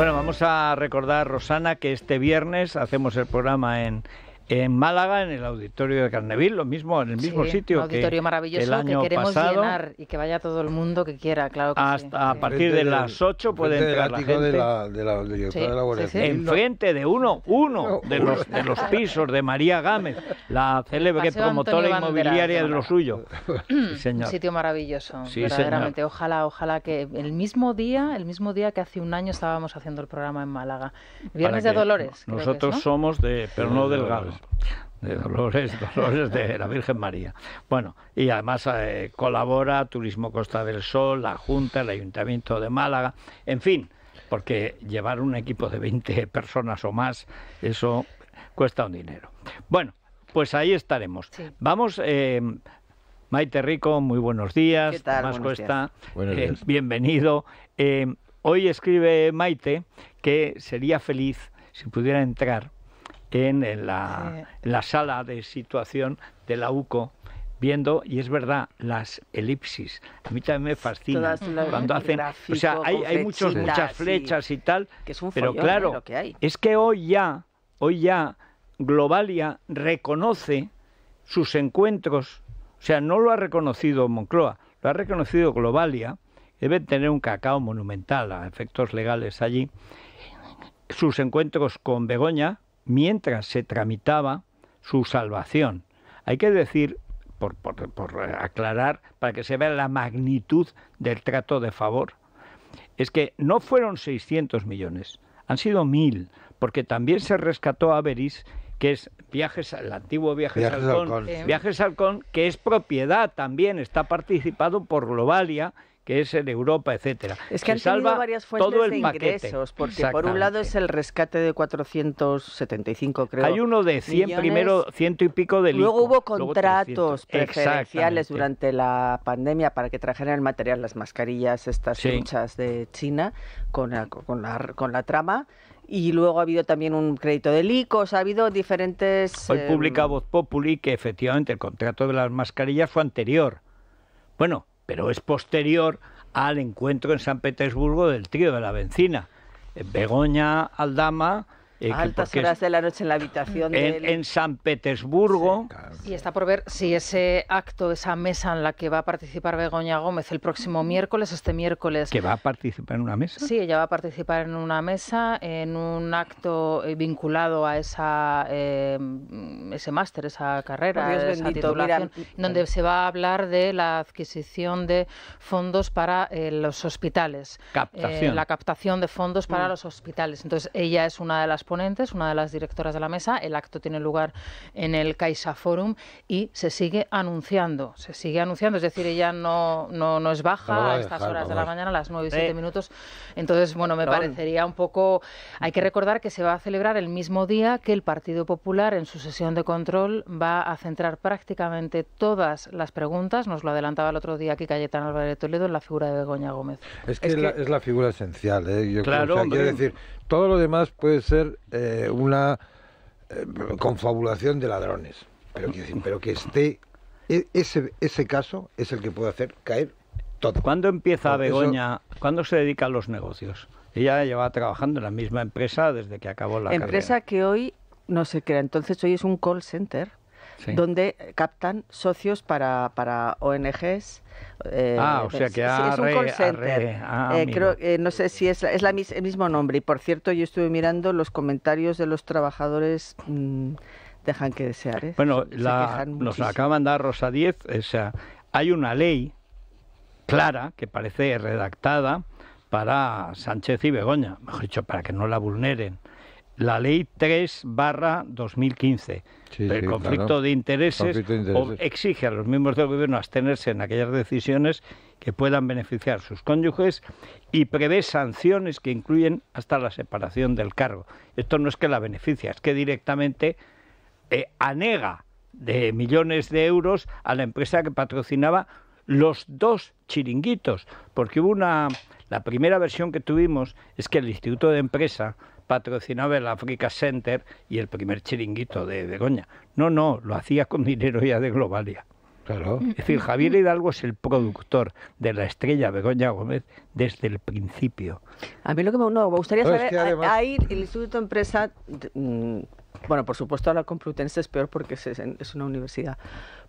Bueno, vamos a recordar, Rosana, que este viernes hacemos el programa en, en Málaga, en el auditorio de Carneville, lo mismo, en el mismo sitio. auditorio que maravilloso el año que queremos llenar y que vaya todo el mundo que quiera, claro que A partir de, las 8 puede entrar la gente. Enfrente de uno, uno de los, de los pisos de María Gámez, la célebre promotora inmobiliaria de lo suyo. señor. Un sitio maravilloso, verdaderamente. Ojalá, ojalá que el mismo día, el mismo día que hace un año estábamos haciendo el programa en Málaga. Viernes de Dolores. Nosotros somos de, pero no del de Dolores, Dolores de la Virgen María. Bueno, y además eh, colabora Turismo Costa del Sol, la Junta, el Ayuntamiento de Málaga, en fin, porque llevar un equipo de 20 personas o más, eso cuesta un dinero. Bueno, pues ahí estaremos. Vamos, eh, Maite Rico, muy buenos días. ¿Qué tal? Más cuesta, eh, días. bienvenido. hoy escribe Maite que sería feliz si pudiera entrar en, la, sala de situación de la UCO viendo, y es verdad, las elipsis. A mí también me fascina cuando hacen... o sea, hay, muchos, muchas flechas y tal, que pero claro, ¿eh? que hay. es que hoy ya, hoy ya Globalia reconoce sus encuentros, o sea, no lo ha reconocido Moncloa, lo ha reconocido Globalia, debe tener un cacao monumental a efectos legales allí, sus encuentros con Begoña, mientras se tramitaba su salvación. Hay que decir, por, aclarar, para que se vea la magnitud del trato de favor, es que no fueron 600 millones, han sido mil, porque también se rescató a Beris, que es viajes, el antiguo Viajes, viajes Viajes Halcón, que es propiedad también, está participado por Globalia que es en Europa, etcétera. Es que han salva varias fuentes de ingresos, porque por un lado es el rescate de 475, creo. Hay uno de 100 primero, ciento y pico licos. Luego hubo contratos preferenciales durante la pandemia para que trajeran el material, las mascarillas, estas muchas de China con la, con la, con la trama y luego ha habido también un crédito de licos, ha habido diferentes... Hoy eh, publica Voz Populi que efectivamente el contrato de las mascarillas fue anterior. Bueno, pero es posterior al encuentro en San Petersburgo del trío de la Bencina. Begoña Aldama, eh, altas horas de la noche en la habitación. En, en San Petersburgo. Y está por ver si ese acto, esa mesa en la que va a participar Begoña Gómez el próximo miércoles, este miércoles. ¿Que va a participar en una mesa? Sí, ella va a participar en una mesa, en un acto eh, vinculado a esa, eh, ese máster, esa carrera, esa titulación, donde se va a hablar de la adquisición de fondos para los hospitales. Captación. la captación de fondos para mm. los hospitales. Entonces, ella es una de las ponentes, una de las directoras de la mesa. El acto tiene lugar en el Caixa Forum y se sigue anunciando, se sigue anunciando, es decir, ella no, no, es baja a, estas horas de la mañana, a las 9 y 7 minutos. Entonces, bueno, me parecería un poco... Hay que recordar que se va a celebrar el mismo día que el Partido Popular en su sesión de control va a centrar prácticamente todas las preguntas, nos lo adelantaba el otro día aquí Cayetano Álvarez Toledo, en la figura de Begoña Gómez. Es que, es, La, figura esencial, ¿eh? Yo claro, quiero decir, todo lo demás puede ser eh, una eh, confabulación de ladrones, pero que, esté... E, ese, ese caso es el que puede hacer caer todo. ¿Cuándo empieza Begoña? ¿Cuándo se dedica a los negocios? Ella lleva trabajando en la misma empresa desde que acabó la Empresa que hoy no se crea. Entonces hoy es un call center donde captan socios para, para ONGs. Eh, ah, o sea que es un ah, eh, creo, eh, no sé si es, es la, el mismo nombre. Y por cierto, yo estuve mirando los comentarios de los trabajadores. Mm, dejan que desear. Bueno, nos acaban de dar Rosa Diez. O sea, hay una ley clara que parece redactada para Sánchez y Begoña, mejor dicho, para que no la vulneren la ley 3 barra 2015 ...el del conflicto, de intereses, exige a los miembros del gobierno abstenerse en aquellas decisiones que puedan beneficiar a sus cónyuges y prevé sanciones que incluyen hasta la separación del cargo. Esto no es que la beneficia, es que directamente eh, anega de millones de euros a la empresa que patrocinaba los dos chiringuitos, porque hubo una... La primera versión que tuvimos es que el Instituto de Empresa patrocinaba el Africa Center y el primer chiringuito de Begoña. No, no, lo hacía con dinero ya de Globalia. Claro. Es decir, Javier Hidalgo es el productor de la estrella Begoña Gómez desde el principio. A mí lo que me, gustaría saber, es el Instituto de Empresa, mm, bueno, por supuesto la Complutense es peor porque es, una universidad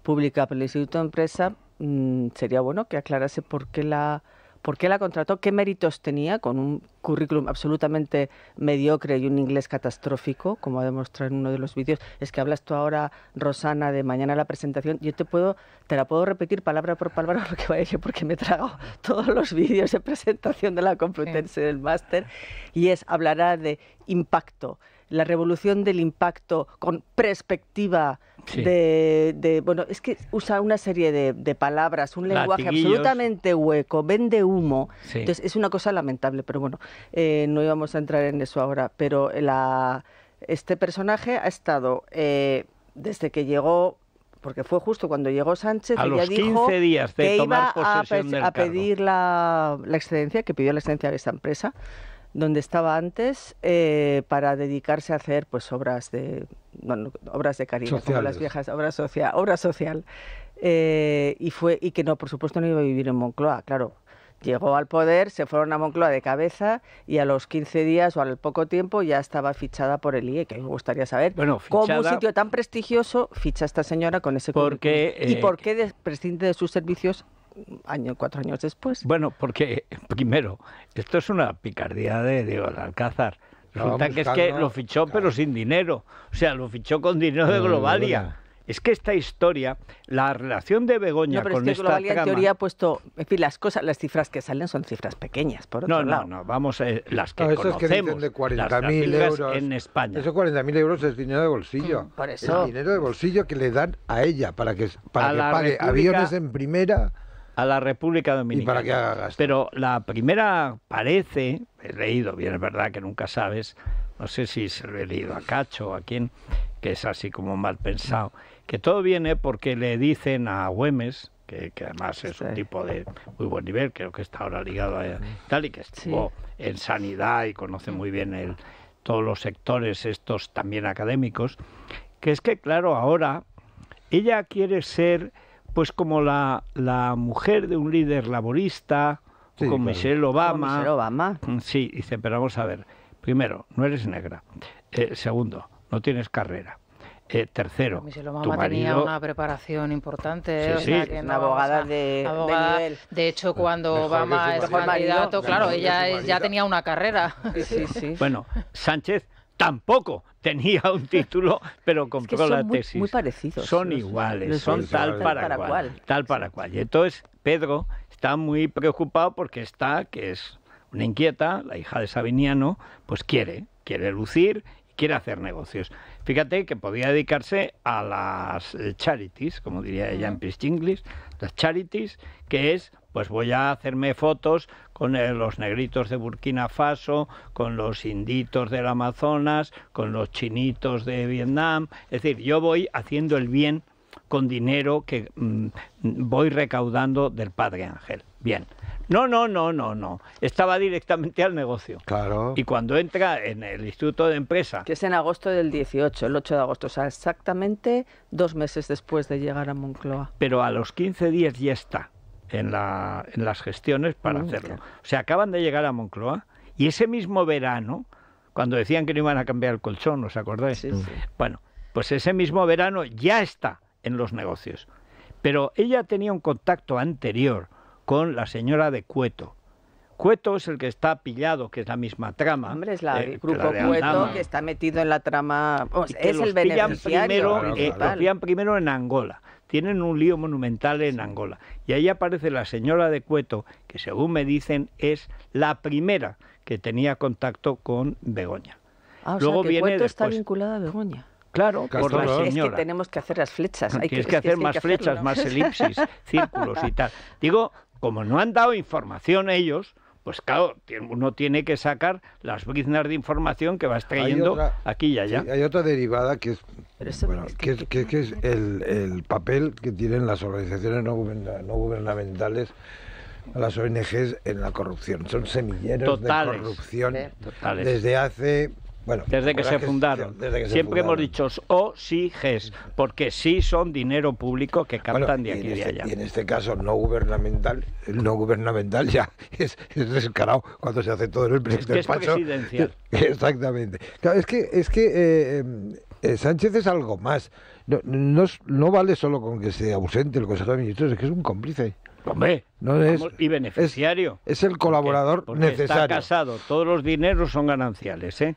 pública, pero el Instituto de Empresa mm, sería bueno que aclarase por qué la ¿Por qué la contrató? ¿Qué méritos tenía con un currículum absolutamente mediocre y un inglés catastrófico, como ha demostrado en uno de los vídeos? Es que hablas tú ahora, Rosana, de mañana la presentación. Yo te puedo, te la puedo repetir palabra por palabra lo a decir porque me trago todos los vídeos de presentación de la Complutense del máster y es hablará de impacto, la revolución del impacto con perspectiva de, Bueno, es que usa una serie de, palabras, un lenguaje absolutamente hueco, vende humo. Entonces, es una cosa lamentable, pero bueno, eh, no íbamos a entrar en eso ahora. Pero la, este personaje ha estado, eh, desde que llegó porque fue justo cuando llegó Sánchez a dijo días de que tomar iba a, a, pedir la, la excedencia, que pidió la excedencia de esta empresa, donde estaba antes eh, para dedicarse a hacer pues obras de bueno, obras de caridad como las viejas obras social obra social eh, y fue y que no por supuesto no iba a vivir en Moncloa claro llegó al poder se fueron a Moncloa de cabeza y a los 15 días o al poco tiempo ya estaba fichada por el IE que me gustaría saber bueno, cómo un sitio tan prestigioso ficha esta señora con ese porque, y eh, por qué prescinde de sus servicios año, cuatro años después. Bueno, porque primero, esto es una picardía de Diego Alcázar. Resulta que es que lo fichó pero sin dinero, o sea, lo fichó con dinero de Globalia. es que esta historia, la relación de Begoña pero con es que esta en teoría ha puesto, en fin, las cosas, las cifras que salen son cifras pequeñas, por otro no, lado. No, no, vamos, eh, las que no, eso conocemos, es que de 40.000 euros en España. Esos 40.000 euros es dinero de bolsillo. Mm, es dinero de bolsillo que le dan a ella para que para que pague aviones en primera a la República Dominicana. para Pero la primera parece, he leído, bien es verdad que nunca sabes, no sé si se lo he leído a Cacho o a quién, que es así como mal pensado, que todo viene porque le dicen a Güemes, que, además es un tipo de muy buen nivel, creo que está ahora ligado a tal, y que estuvo en sanidad y conoce muy bien el, todos los sectores estos también académicos, que es que claro, ahora ella quiere ser pues como la, la mujer de un líder laborista, con Michelle Obama. Michelle Obama. Mm, sí, dice, pero vamos a ver. Primero, no eres negra. Eh, segundo, no tienes carrera. Eh, tercero, Obama tenía una preparación importante, abogada, de, de, hecho, cuando Obama es candidato, claro, ella ya tenía una carrera. Sí, bueno, Sánchez tampoco tenía un título, pero compró la muy, tesis. Muy, parecidos. Son iguales, son tal para, cual, Tal para cual. Y entonces Pedro está muy preocupado porque está, que es una inquieta, la hija de Sabiniano, pues quiere, quiere lucir quiere hacer negocios. Fíjate que podía dedicarse a las eh, charities, como diría ella en English, las charities, que es pues voy a hacerme fotos con eh, los negritos de Burkina Faso, con los inditos del Amazonas, con los chinitos de Vietnam. Es decir, yo voy haciendo el bien con dinero que mm, voy recaudando del Padre Ángel. Bien. No, no, no, no, no. Estaba directamente al negocio. Claro. Y cuando entra en el Instituto de Empresa. Que es en agosto del 18, el 8 de agosto, o sea, exactamente dos meses después de llegar a Moncloa. Pero a los 15 días ya está en, la, en las gestiones para mm, hacerlo. Se O sea, acaban de llegar a Moncloa y ese mismo verano, cuando decían que no iban a cambiar el colchón, ¿os acordáis? Mm. Bueno, pues ese mismo verano ya está en los negocios. Pero ella tenía un contacto anterior con la señora de Cueto. Cueto es el que está pillado, que es la misma trama. Hombre, es la, eh, el grupo Cueto que está metido en la trama. es el beneficiario. Primero, eh, primero en Angola tienen un lío monumental en Angola. Y ahí aparece la señora de Cueto, que según me dicen es la primera que tenía contacto con Begoña. Ah, o Luego Cueto está vinculada a Begoña. Claro, por la señora. Es que tenemos que hacer las flechas. Hay que, hacer más flechas, más elipsis, círculos y tal. Digo, como no han dado información ellos, pues claro, uno tiene que sacar las briznas de información que va trayendo aquí y allá. hay otra derivada que es, el, papel que tienen las organizaciones no gubernamentales las ONGs en la corrupción. Son semilleros de corrupción desde hace desde que se fundaron. Siempre hemos dicho O, oh, GES, porque sí son dinero público que captan de aquí y, de este, allá. y en este caso no gubernamental, no gubernamental ya es, descarado cuando se hace todo en el es Es presidencial. Exactamente. es que, es que eh, eh, eh, Sánchez es algo más. No, no, no, vale solo con que sea ausente el Consejo de Ministros, es que es un cómplice. Hombre, no y beneficiario. Es, el colaborador necesario. Está casado, todos los dineros son gananciales. ¿eh?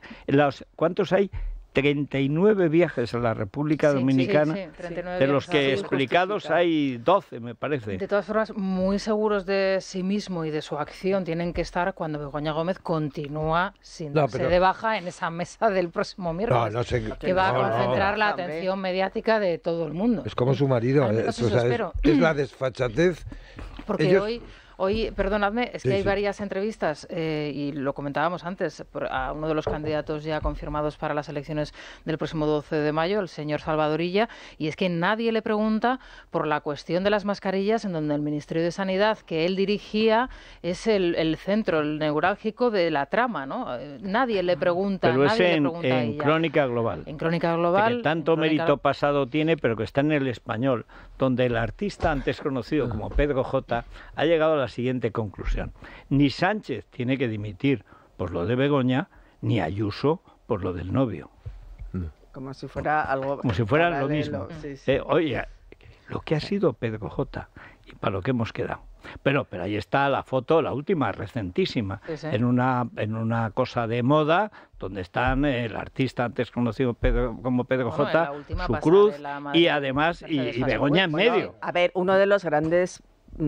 ¿Cuántos hay? 39 viajes a la República Dominicana, de los que explicados hay 12, me parece. De todas formas, muy seguros de sí mismo y de su acción tienen que estar cuando Begoña Gómez continúa sin no, de baja en esa mesa del próximo miércoles, que va a concentrar la atención mediática de todo el mundo. Es como su marido, eh, es, la desfachatez porque hoy Hoy, perdonadme, es que hay varias entrevistas eh, y lo comentábamos antes a uno de los candidatos ya confirmados para las elecciones del próximo 12 de mayo, el señor Salvadorilla, y es que nadie le pregunta por la cuestión de las mascarillas en donde el Ministerio de Sanidad que él dirigía es el, centro, el neurálgico de la trama, ¿no? Eh, nadie le pregunta, pero es en, en Crónica Global. En Crónica Global. Que tanto mérito pasado tiene, pero que está en el español, donde el artista antes conocido como Pedro J ha llegado a la siguiente conclusión. Ni Sánchez tiene que dimitir por lo de Begoña, ni Ayuso por lo del novio. Mm. Como si fuera algo. Como si fuera lo mismo. Eh, oye, lo que ha sido Pedro J y para lo que hemos quedado. Pero, pero ahí está la foto, la última, recentísima, en una en una cosa de moda donde están el artista antes conocido como Pedro Jota, J, su cruz y además y, Begoña en medio. a ver, uno de los grandes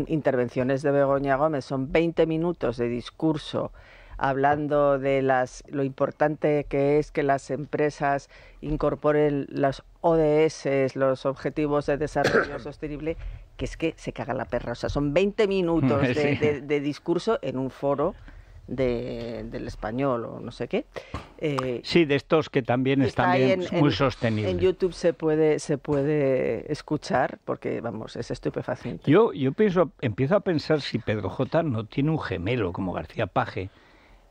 intervenciones de Begoña Gómez son 20 minutos de discurso hablando de las, lo importante que es que las empresas incorporen las ODS, los Objetivos de Desarrollo Sostenible, que es que se caga la perra. O sea, son 20 minutos de discurso en un foro del español o no sé qué. Eh, sí, de estos que también están muy en, En YouTube se puede, se puede escuchar porque, vamos, es estupefaciente. Yo, yo pienso, empiezo a pensar si Pedro J no tiene un gemelo como García Paje.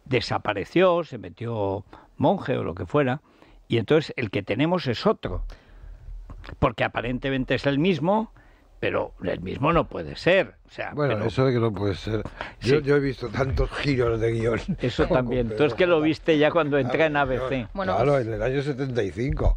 Desapareció, se metió monje o lo que fuera, y entonces el que tenemos es otro. Porque aparentemente es el mismo, pero el mismo no puede ser bueno, eso de que no puede ser. Yo, he visto tantos giros de guión. Eso también. Tú es que lo viste ya cuando entré en ABC. Bueno, en el año 75.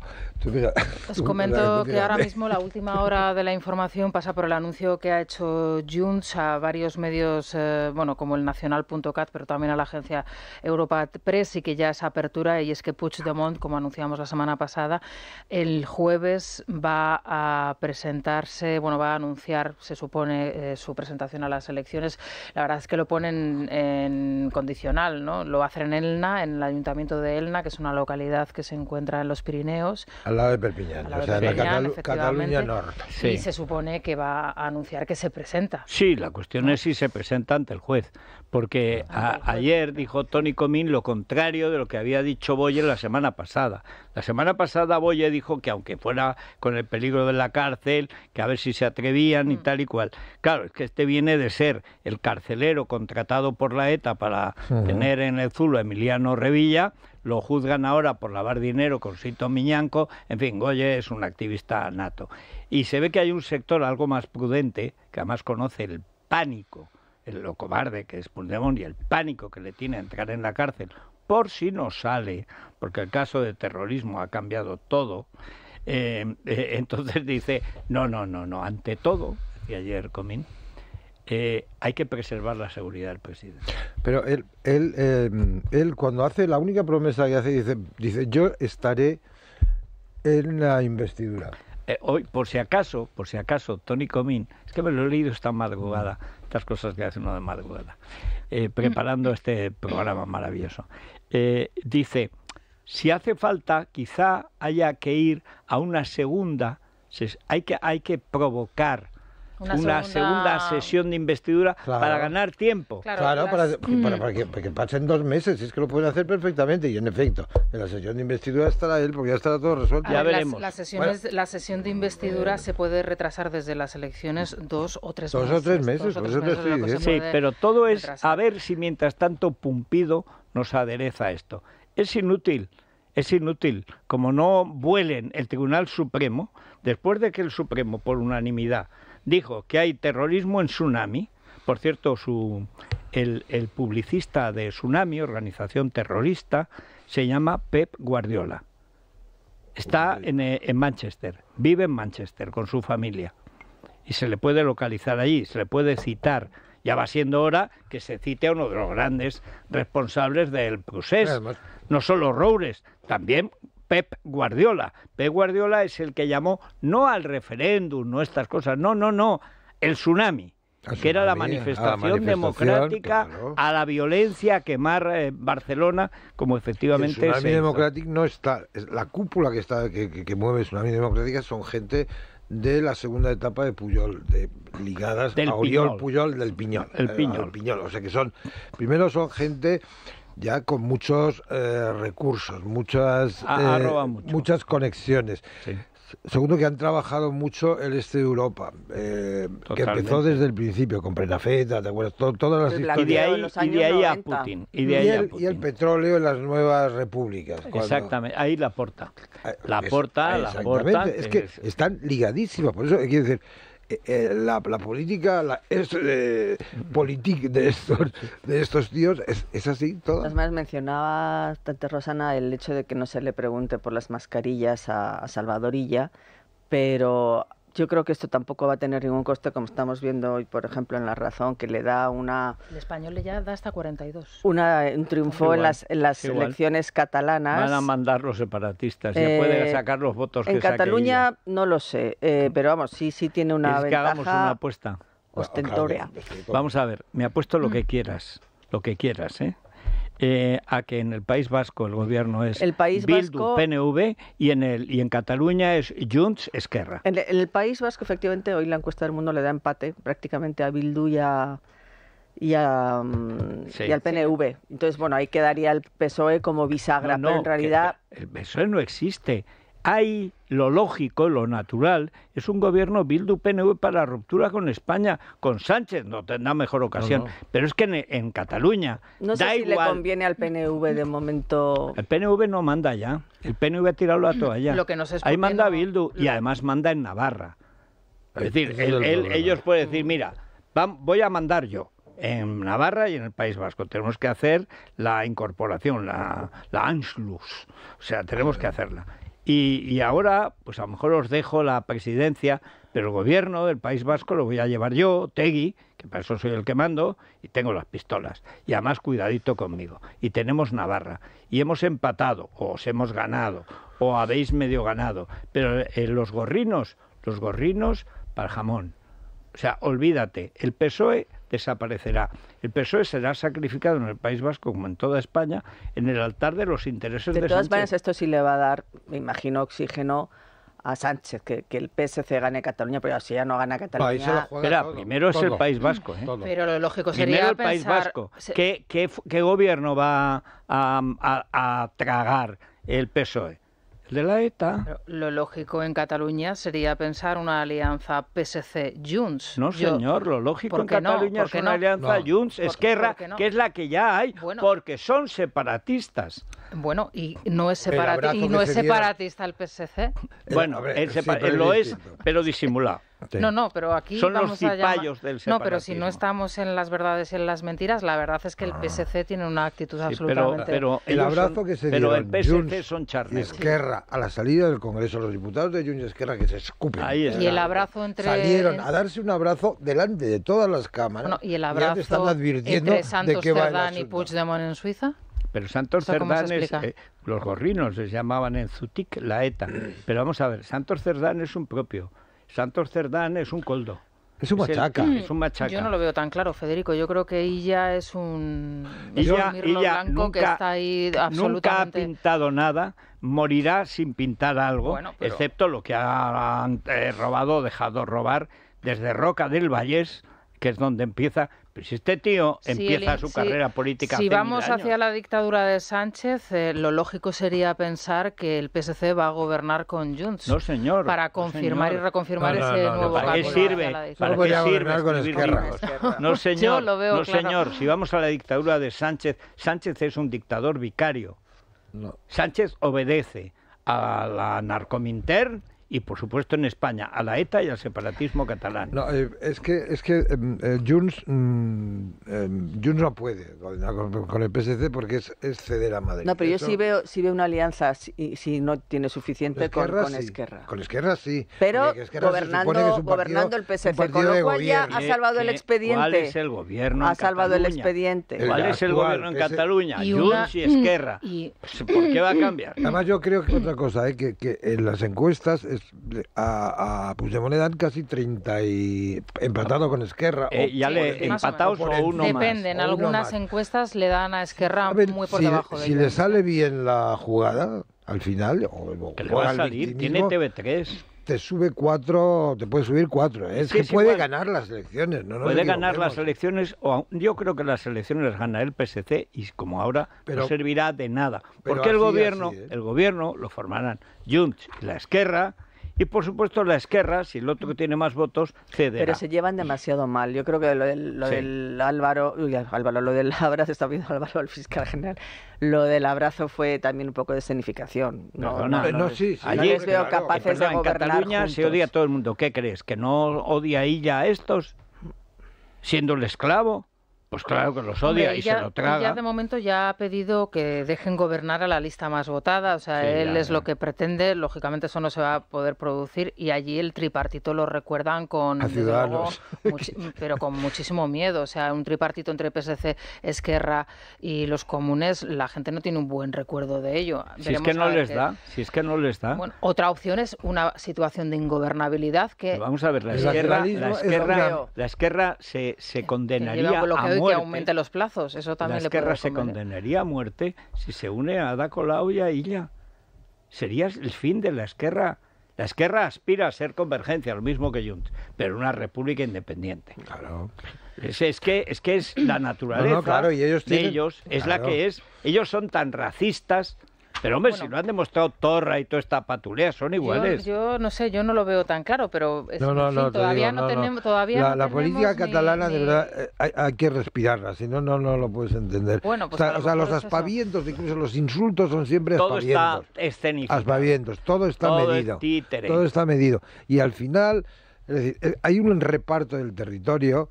os comento que ahora mismo la última hora de la información pasa por el anuncio que ha hecho Junts a varios medios, eh, bueno, como el nacional.cat, pero también a la agencia Europa Press y que ya es apertura y es que Puigdemont, como anunciamos la semana pasada, el jueves va a presentarse, bueno, va a anunciar, se supone, eh, su presentación a las elecciones, la verdad es que lo ponen en condicional, ¿no? Lo hacen en Elna, en el ayuntamiento de Elna, que es una localidad que se encuentra en los Pirineos. Al lado de Perpiñán, o sea, en la Cataluña Norte. Y se supone que va a anunciar que se presenta. Sí, la cuestión es si se presenta ante el juez, porque ayer dijo Tony Comín lo contrario de lo que había dicho Boyer la semana pasada. La semana pasada Boyer dijo que aunque fuera con el peligro de la cárcel, que a ver si se atrevían y mm. tal y cual. Claro, es que este viene de ser el carcelero contratado por la ETA para tener en el Zulo a Emiliano Revilla, lo juzgan ahora por lavar dinero con Sito Miñanco, en fin, Goye es un activista nato. Y se ve que hay un sector algo más prudente, que además conoce el pánico lo cobarde que es Puigdemont y el pánico que le tiene entrar en la cárcel, por si no sale, porque el caso de terrorismo ha cambiado todo, eh, eh, entonces dice, no, no, no, no, ante todo, decía ayer Comín, eh, hay que preservar la seguridad del presidente. Pero él, él cuando hace la única promesa que hace, dice, dice yo estaré en la investidura. hoy, por si acaso, por si acaso, Tony Comín, es que me lo he leído esta madrugada, estas cosas que hace uno de madrugada, eh, mm. preparando este programa maravilloso. Eh, dice, si hace falta, quizá haya que ir a una segunda, hay que, hay que provocar una, segunda... sesión de investidura para ganar tiempo. Claro, mm. para, que, pasen dos meses, es que lo pueden hacer perfectamente y en efecto, en la sesión de investidura estará él porque ya estará todo resuelto. Ya veremos. La, sesión de investidura se puede retrasar desde las elecciones dos o tres meses. Dos o tres meses, por eso Sí, pero todo es a ver si mientras tanto Pumpido nos adereza esto. Es inútil es inútil. Como no vuelen el Tribunal Supremo, después de que el Supremo, por unanimidad, dijo que hay terrorismo en Tsunami. Por cierto, su, el, publicista de Tsunami, organización terrorista, se llama Pep Guardiola. Está eh, en, Manchester, vive en Manchester con su familia. Y se le puede localizar allí, se le puede citar. Ya va siendo hora que se cite a uno de los grandes responsables del proceso. No solo Roures, también Pep Guardiola. Pep Guardiola es el que llamó no al referéndum, no estas cosas, no, no, no, el tsunami que era la ah, manifestación, democrática a la violencia a quemar eh, Barcelona, como efectivamente el Tsunami democrático no está, la cúpula que está que, mueve Tsunami democrático son gente de la segunda etapa de Puyol, de, ligadas a Oriol Puyol del Piñol. El eh, Piñol. El Piñol. O sea que son, primero son gente ya con muchos eh, recursos, muchas, eh, muchas conexiones. Segundo que han trabajado mucho el este de Europa, eh, que empezó desde el principio con Prenafeta, ¿te acuerdas? todas las historias. Y de ahí, y a Putin. Y, de ahí el, a Putin. y el petróleo en las nuevas repúblicas. Exactamente, ahí la porta. Ah, la porta, la porta. Es que están ligadísimas, por eso quiero decir, eh, eh, la, política es eh, política de estos de estos tíos es, es así todo más mencionaba tante Rosana el hecho de que no se le pregunte por las mascarillas a Salvadorilla pero yo creo que esto tampoco va a tener ningún coste, como estamos viendo hoy, por ejemplo, en La Razón, que le da una... El español le ya da hasta 42. Una, un triunfo en las, las elecciones catalanas. Van a mandar los separatistas, Se pueden eh, sacar los votos en Cataluña no lo sé, eh, pero vamos, sí, sí tiene una es ventaja que hagamos una apuesta. Ostentoria. Vamos a ver, me apuesto lo que mm. quieras, lo que quieras, ¿eh? Eh, a que en el País Vasco el gobierno es el País Bildu, Vasco, PNV y en el y en Cataluña es Junts Esquerra. En el, País Vasco efectivamente hoy la encuesta del mundo le da empate prácticamente a Bildu y a y, mm, al PNV. Entonces, bueno, ahí quedaría el PSOE como bisagra, pero en realidad... El PSOE no existe. Hay lo lógico, lo natural, es un gobierno Bildu-PNV para la ruptura con España, con Sánchez, no tendrá mejor ocasión. Pero es que en, Cataluña. No sé si le conviene al PNV de momento. El PNV no manda ya. El PNV ha tirado la toalla. Lo Ahí manda Bildu y además manda en Navarra. Es decir, ellos pueden decir: mira, voy a mandar yo en Navarra y en el País Vasco. Tenemos que hacer la incorporación, la, la Anschluss. O sea, tenemos que hacerla. Y, ahora, pues a lo mejor os dejo la presidencia, pero el gobierno del País Vasco lo voy a llevar yo, Tegui, que para eso soy el que mando, y tengo las pistolas. Y además, cuidadito conmigo. Y tenemos Navarra. Y hemos empatado, o os hemos ganado, o habéis medio ganado. Pero eh, los gorrinos, los gorrinos para jamón o sea, olvídate, el PSOE desaparecerá. El PSOE será sacrificado en el País Vasco, como en toda España, en el altar de los intereses de De todas maneras, esto sí le va a dar, me imagino, oxígeno a Sánchez, que, el PSC gane Cataluña, pero si ya no gana Cataluña... Espera, primero es el País Vasco. ¿eh? Pero lo lógico sería el pensar... País Vasco. ¿Qué, qué, gobierno va a tragar el PSOE? de la ETA. Lo lógico en Cataluña sería pensar una alianza PSC-Junts. No, señor, lo lógico en Cataluña es una alianza no. Junts-Esquerra, que es la que ya hay, porque son separatistas. Bueno, y no es, no es separatista el PSC. Eh, bueno, lo es, pero disimulado. No, no, pero aquí son vamos No, pero si no estamos en las verdades y en las mentiras, la verdad es que el ah. PSC tiene una actitud absolutamente. Pero, el abrazo que se dio el PSC son charnes. Esquerra a la salida del Congreso, los diputados de Junts y Esquerra que se escupen. Ahí Y el abrazo entre salieron a darse un abrazo delante de todas las cámaras. y el abrazo entre Santos Cerdán y Puigdemont en Suiza. Pero Santos Cerdán es, eh, los gorrinos les llamaban en Zutik la ETA. Pero vamos a ver, Santos Cerdán es un propio Santos Cerdán es un coldo. Es un machaca. Mm, es, un machaca. Yo no lo veo tan claro, Federico. Yo creo que Illa es un, es un mirlo blanco que está ahí absolutamente... Nunca ha pintado nada, morirá sin pintar algo, excepto lo que ha eh, robado, dejado robar desde Roca del Vallés que es donde empieza. Pero si este tío empieza su carrera política. Si vamos hacia la dictadura de Sánchez, eh, lo lógico sería pensar que el PSC va a gobernar con Junts. No, señor. Para confirmar y reconfirmar ese nuevo ¿Para qué sirve? ¿Para, qué sirve? No, señor. no, señor. Si vamos a la dictadura de Sánchez, Sánchez es un dictador vicario. Sánchez obedece a la narcominter y, por supuesto, en España, a la ETA y al separatismo catalán. No, eh, es que, es que em, eh, Junts, mm, em, Junts, no puede con, el PSC porque es, ceder a Madrid. No, pero yo sí veo, sí veo una alianza si, si no tiene suficiente con, con Esquerra. Con Esquerra sí. Pero gobernando, el PSC, con lo cual ya ha salvado el expediente. ¿Cuál es el gobierno? Ha salvado Cataluña? el expediente. ¿Cuál es el gobierno en Cataluña? Y Junts y Esquerra. Pues, ¿Por qué va a cambiar? Además, yo creo que otra cosa, eh, que, que en las encuestas a, a Puigdemont le dan casi 30 y empatado con Esquerra. Eh, ya le empatados o, uno Depende, en algunas encuestas le dan a Esquerra muy por si, debajo de Si le sale bien la jugada al final, o, tiene TV3 te sube cuatro, te puede subir cuatro. ¿eh? Es que puede ganar las elecciones, ¿no? Puede ganar las elecciones, o yo creo que las elecciones las gana el PSC y como ahora no servirá de nada. Porque el gobierno, ¿eh? el gobierno lo formarán Junts y la Esquerra, y por supuesto la Esquerra, si el otro que tiene más votos, cede Pero se llevan demasiado mal. Yo creo que lo del, Álvaro, Álvaro, lo del abrazo, está viendo Álvaro al fiscal general, lo del abrazo fue también un poco de escenificación. No, no, no, sí, sí, Allí, veo de gobernar En Cataluña se odia a todo el mundo. ¿Qué crees? ¿Que no odia ella a estos? Siendo el esclavo. Pues claro que los odia y se lo traga. Ya de momento ya ha pedido que dejen gobernar a la lista más votada. O sea, él es lo que pretende. Lógicamente eso no se va a poder producir y allí el tripartito lo recuerdan con... pero con muchísimo miedo. O sea, un tripartito entre PSC, Esquerra y los comunes, la gente no tiene un buen recuerdo de ello. si es que no les da. Si es que no les da. Bueno, otra opción es una situación de ingobernabilidad que... vamos a ver, la, esquerra, se, se condenaría a que aumente los plazos, eso también le guerra se condenaría a muerte si se une a Ada Colau y a Illa. Sería el fin de la Esquerra. La Esquerra aspira a ser convergencia, lo mismo que Junts, pero una república independiente. Claro. Es, que, es que es la naturaleza y ellos de ellos, es la que es. Ellos son tan racistas, pero hombre, si lo han demostrado Torra y toda esta patulea, son iguales. Yo, no sé, yo no lo veo tan claro, pero todavía no, tenemos... Todavía la, política catalana, de verdad, hay, que respirarla, si no, no, lo puedes entender. Bueno, pues, o sea, pues los aspavientos, incluso los insultos son siempre aspavientos. Todo está escenificado. Aspavientos, todo está medido. todo está medido. Y al final, es decir, eh, hay un reparto del territorio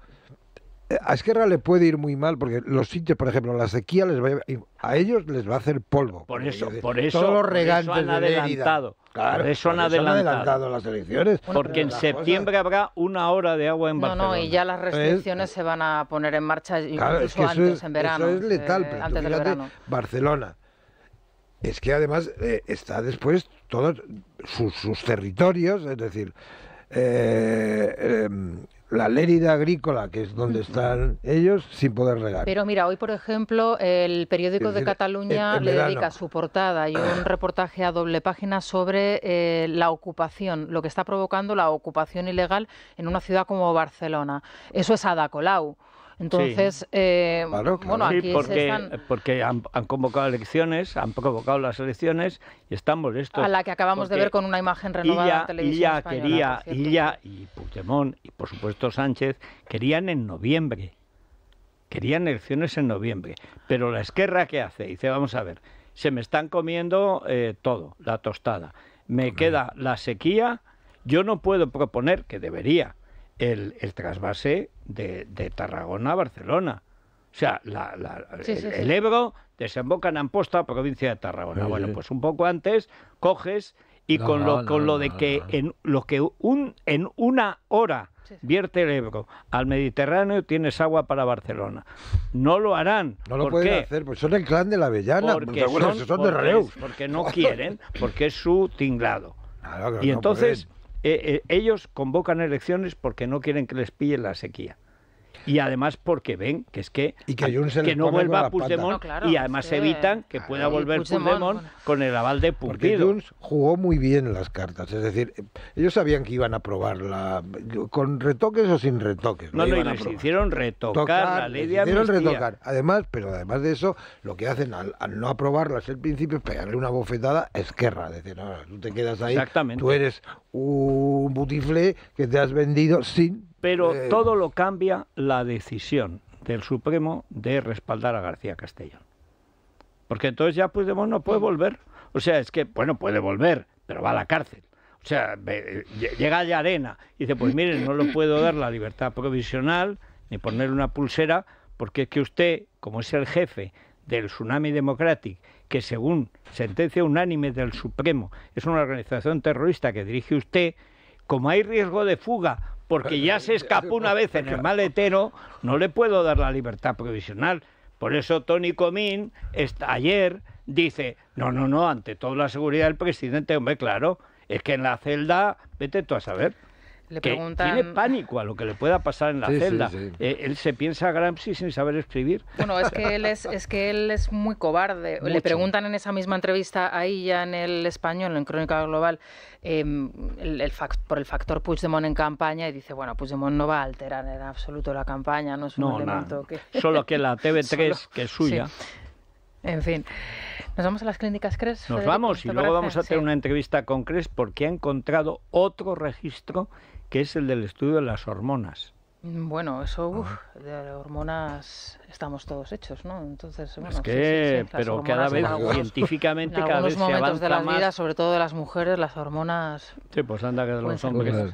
a Esquerra le puede ir muy mal porque los sitios, por ejemplo, la sequía les va a, a, ellos les va a hacer polvo. Por eso, por eso, todos los han adelantado. claro, eso han, adelantado. las elecciones. Porque en septiembre habrá una hora de agua en Barcelona. No, no, y ya las restricciones se van a poner en marcha incluso antes, en verano. Eso es eh, letal, antes Barcelona. Es que además eh, está después todos sus, territorios, es decir, eh, em, la lérida agrícola, que es donde están ellos, sin poder regar. Pero mira, hoy, por ejemplo, el periódico de Cataluña le dedica su portada y un ah. reportaje a doble página sobre eh, la ocupación, lo que está provocando la ocupación ilegal en una ciudad como Barcelona. Eso es adacolau. Entonces, eh, bueno, aquí porque, porque han, convocado elecciones, han provocado las elecciones y están molestos. A la que acabamos de ver con una imagen renovada de televisión quería, y Puigdemont y por supuesto Sánchez querían en noviembre. Querían elecciones en noviembre. Pero la Esquerra, que hace? Dice, vamos a ver, se me están comiendo eh, todo, la tostada. Me queda la sequía, yo no puedo proponer, que debería, el, el trasvase de, de, Tarragona a Barcelona. O sea, el, Ebro desemboca en Amposta, provincia de Tarragona. bueno, pues un poco antes coges y con, lo, con lo de que en lo que un, en una hora vierte el Ebro al Mediterráneo tienes agua para Barcelona. No lo harán. No lo pueden hacer, pues son el clan de la Avellana, porque, no quieren, porque es su tinglado. y entonces eh, eh, ellos convocan elecciones porque no quieren que les pille la sequía y además porque ven que es que, que, no vuelva Puigdemont y además evitan que pueda volver Puigdemont, con el aval de Pumpido. jugó muy bien las cartas, es decir, ellos sabían que iban a probarla con retoques o sin retoques. No, no, y les hicieron retocar la ley de hicieron retocar. Además, pero además de eso, lo que hacen al, no aprobarla es el principio es pegarle una bofetada a Esquerra, decir, ahora tú te quedas ahí, Exactamente. tú eres un butiflé que te has vendido sin pero todo lo cambia la decisión del Supremo de respaldar a García Castellón. Porque entonces ya Puigdemont no puede volver. O sea, es que, bueno, puede volver, pero va a la cárcel. O sea, eh, llega allá arena y dice, pues miren no le puedo dar la libertad provisional ni poner una pulsera, porque es que usted, como es el jefe del Tsunami Democratic, que según sentencia unánime del Supremo es una organización terrorista que dirige usted, como hay riesgo de fuga porque ya se escapó una vez en el maletero, no le puedo dar la libertad provisional. Por eso Tony Comín ayer dice, no, no, no, ante toda la seguridad del presidente, hombre, claro, es que en la celda, vete tú a saber. Le tiene pánico a lo que le pueda pasar en la celda. Eh, él se piensa Gramsci sin saber escribir. Bueno, es que él es, es que él es muy cobarde. Le preguntan en esa misma entrevista ahí ya en el español, en Crónica Global, em, el, por el factor Puigdemont en campaña y dice, bueno, Puigdemont no va a alterar en absoluto la campaña, no es un elemento que... Solo que la TV3, que es suya. En fin, nos vamos a las clínicas CRES. Nos vamos y luego vamos a hacer una entrevista con CRES porque ha encontrado otro registro que es el del estudio de las hormonas. Bueno, eso, ah. uf, de hormonas estamos todos hechos, ¿no? Entonces, bueno, es que, pero cada vez científicamente cada vez se avanza de la vida, sobre todo de las mujeres, las hormonas. Sí, pues anda que de los hombres,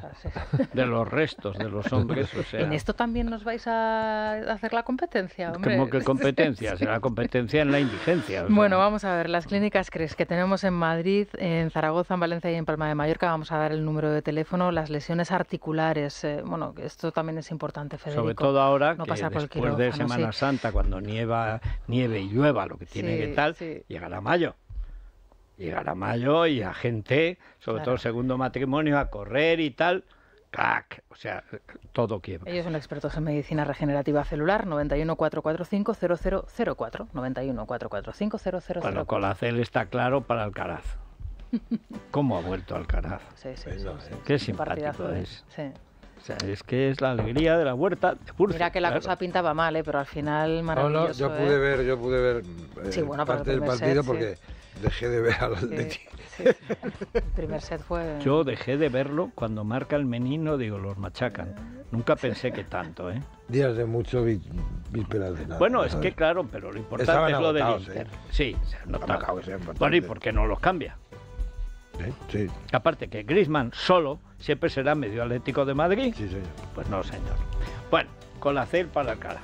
de los restos de los hombres. En esto también nos vais a hacer la competencia, hombre. ¿Cómo que competencia? La competencia en la indigencia. Bueno, vamos a ver las clínicas ¿crees que tenemos en Madrid, en Zaragoza, en Valencia y en Palma de Mallorca. Vamos a dar el número de teléfono. Las lesiones articulares, eh, bueno, esto también es importante, Federico. Sobre todo ahora que después de Semana cuando nieva, nieve y llueva, lo que tiene que tal, llegará mayo. Llegará mayo y a gente, sobre todo segundo matrimonio, a correr y tal. ¡Clac! O sea, todo quiebra. Ellos son expertos en medicina regenerativa celular, 91-445-0004. 91 445 Colacel está claro para Alcaraz. ¿Cómo ha vuelto Alcaraz? Sí, sí, pues sí, sí Qué simpático es. Sí. O sea, es que es la alegría de la huerta Mira que la cosa pintaba mal, ¿eh? pero al final maravilloso. No, no, yo pude ¿eh? ver, yo pude ver eh, parte del partido porque dejé de ver al de Sí, el primer set fue... Yo dejé de verlo cuando marca el menino, digo, los machacan. Nunca pensé que tanto, ¿eh? Días de mucho vísperas de nada. Bueno, es que claro, pero lo importante es lo del Inter. ¿eh? Sí, no han Bueno, ¿y por qué no los cambia? ¿Eh? Aparte que Grisman solo siempre será medio Atlético de Madrid. Sí, señor. Pues no, señor. Bueno, con la CEL para la cara.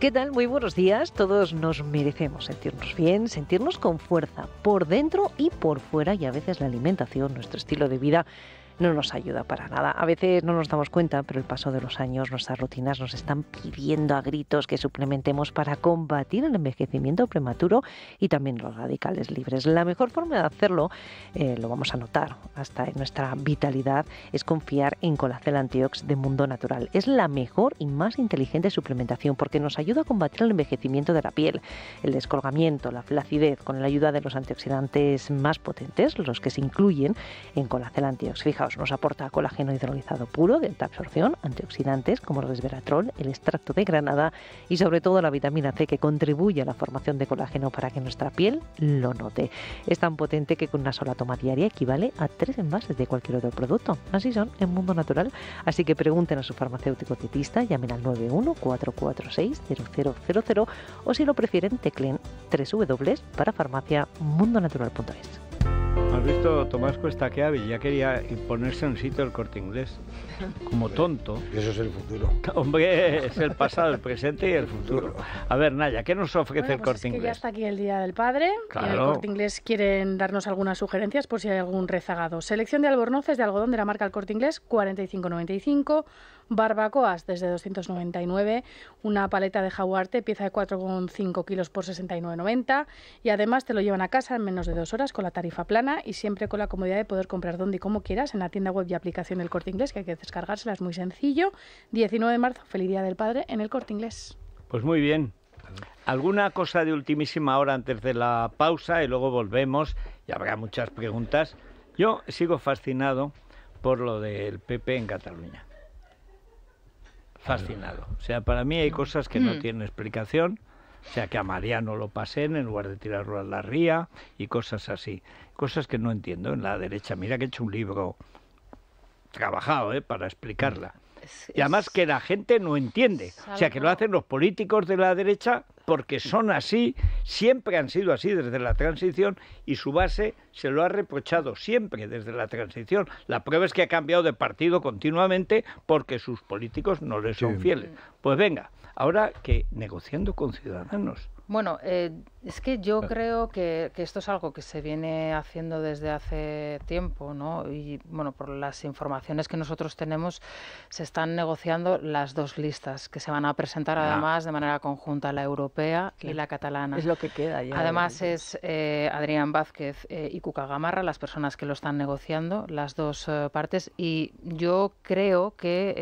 ¿Qué tal? Muy buenos días. Todos nos merecemos sentirnos bien, sentirnos con fuerza, por dentro y por fuera, y a veces la alimentación, nuestro estilo de vida no nos ayuda para nada. A veces no nos damos cuenta, pero el paso de los años, nuestras rutinas nos están pidiendo a gritos que suplementemos para combatir el envejecimiento prematuro y también los radicales libres. La mejor forma de hacerlo, eh, lo vamos a notar hasta en nuestra vitalidad, es confiar en Colacel Antiox de Mundo Natural. Es la mejor y más inteligente suplementación porque nos ayuda a combatir el envejecimiento de la piel, el descolgamiento, la flacidez, con la ayuda de los antioxidantes más potentes, los que se incluyen en Colacel Antiox. Fijaos, nos aporta colágeno hidrolizado puro de alta absorción, antioxidantes como el resveratrol, el extracto de granada y sobre todo la vitamina C que contribuye a la formación de colágeno para que nuestra piel lo note. Es tan potente que con una sola toma diaria equivale a tres envases de cualquier otro producto. Así son en Mundo Natural. Así que pregunten a su farmacéutico titista, llamen al 914460000 o si lo prefieren teclen w para farmaciamundonatural.es. Hemos visto Tomás Cuesta que ya quería imponerse en sitio el corte inglés, como tonto. Eso es el futuro. Hombre, es el pasado, el presente y el futuro. A ver, Naya, ¿qué nos ofrece el pues corte inglés? Que ya está aquí el Día del Padre. Claro. el corte inglés quieren darnos algunas sugerencias por si hay algún rezagado. Selección de albornoces de algodón de la marca El Corte Inglés, 4595 barbacoas desde 299, una paleta de jaguarte, pieza de 4,5 kilos por 69,90 y además te lo llevan a casa en menos de dos horas con la tarifa plana y siempre con la comodidad de poder comprar donde y como quieras en la tienda web y aplicación del Corte Inglés, que hay que descargársela, es muy sencillo. 19 de marzo, feliz Día del Padre en el Corte Inglés. Pues muy bien. ¿Alguna cosa de ultimísima hora antes de la pausa y luego volvemos y habrá muchas preguntas? Yo sigo fascinado por lo del PP en Cataluña. Fascinado. O sea, para mí hay cosas que no mm. tienen explicación o sea, que a Mariano lo pasen en lugar de tirarlo a la ría y cosas así. Cosas que no entiendo en la derecha. Mira que he hecho un libro trabajado ¿eh? para explicarla. y además que la gente no entiende. O sea, que lo hacen los políticos de la derecha porque son así, siempre han sido así desde la transición y su base se lo ha reprochado siempre desde la transición. La prueba es que ha cambiado de partido continuamente porque sus políticos no le son fieles. Pues venga, ahora que negociando con ciudadanos. Bueno, eh, es que yo creo que, esto es algo que se viene haciendo desde hace tiempo, ¿no? Y bueno, por las informaciones que nosotros tenemos, se están negociando las dos listas que se van a presentar además de manera conjunta, la europea y la catalana. Es lo que queda ya. Además es eh, Adrián Vázquez eh, y Cuca Gamarra las personas que lo están negociando, las dos eh, partes, y yo creo que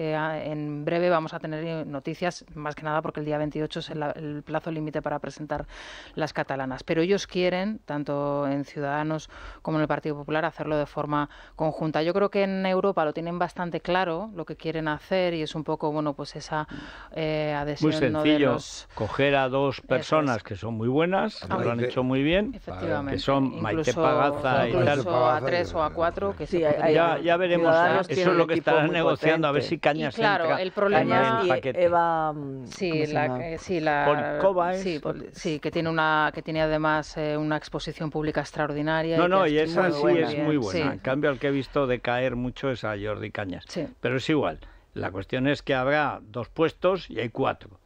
en breve vamos a tener noticias, más que nada porque el día 28 es el plazo límite para presentar las catalanas. Pero ellos quieren, tanto en Ciudadanos como en el Partido Popular, hacerlo de forma conjunta. Yo creo que en Europa lo tienen bastante claro lo que quieren hacer y es un poco, bueno, pues esa eh, adhesión. Muy sencillo, coger a dos personas que son muy buenas, que lo han hecho muy bien, que son Maite Pagaza y tal. a tres o a cuatro. Que sí, ya, ya, veremos, eso es lo que estarán negociando, a ver si Cañas y claro, Eva, mm, sí, la, sí, la, sí, que tiene una que tiene además eh, una exposición pública extraordinaria. No, no, y esa sí es muy buena. En cambio, al que he visto decaer mucho es a Jordi Cañas. Pero es igual. La cuestión es que habrá dos puestos y hay cuatro.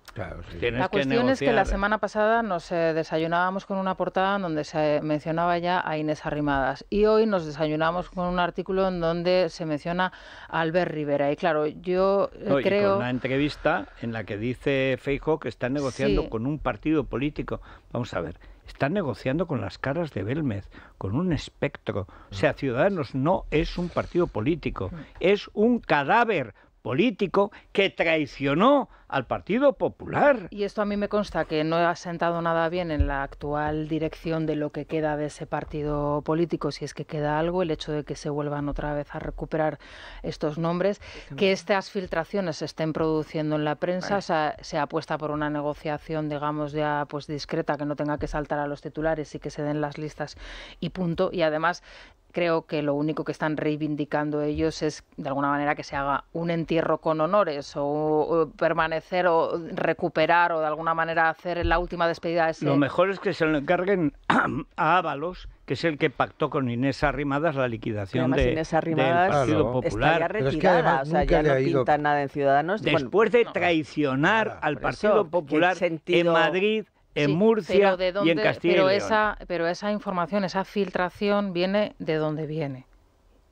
La cuestión es que la semana pasada nos eh, desayunábamos con una portada en donde se mencionaba ya a Inés Arrimadas y hoy nos desayunamos con un artículo en donde se menciona a Albert Rivera. Y claro, yo eh, creo... con una entrevista en la que dice Feijo que está negociando con un partido político. Vamos a ver, está negociando con las caras de Belmez, con un espectro. O sea, mm. Ciudadanos no es un partido político, mm. es un cadáver político que traicionó al Partido Popular. Y esto a mí me consta que no ha sentado nada bien en la actual dirección de lo que queda de ese partido político, si es que queda algo, el hecho de que se vuelvan otra vez a recuperar estos nombres, que estas filtraciones se estén produciendo en la prensa, se, se, apuesta por una negociación, digamos, ya pues discreta, que no tenga que saltar a los titulares y que se den las listas y punto. Y además creo que lo único que están reivindicando ellos es de alguna manera que se haga un entierro con honores o, permanecer o recuperar o de alguna manera hacer la última despedida de ese... Lo mejor es que se lo encarguen a Ábalos, que es el que pactó con Inés Arrimadas la liquidación de, Inés del Partido Popular. que o sea, ya no nada en Ciudadanos. Después de traicionar al Partido Popular en Madrid en Murcia y en Castilla pero Esa, pero esa información, esa filtración viene de dónde viene.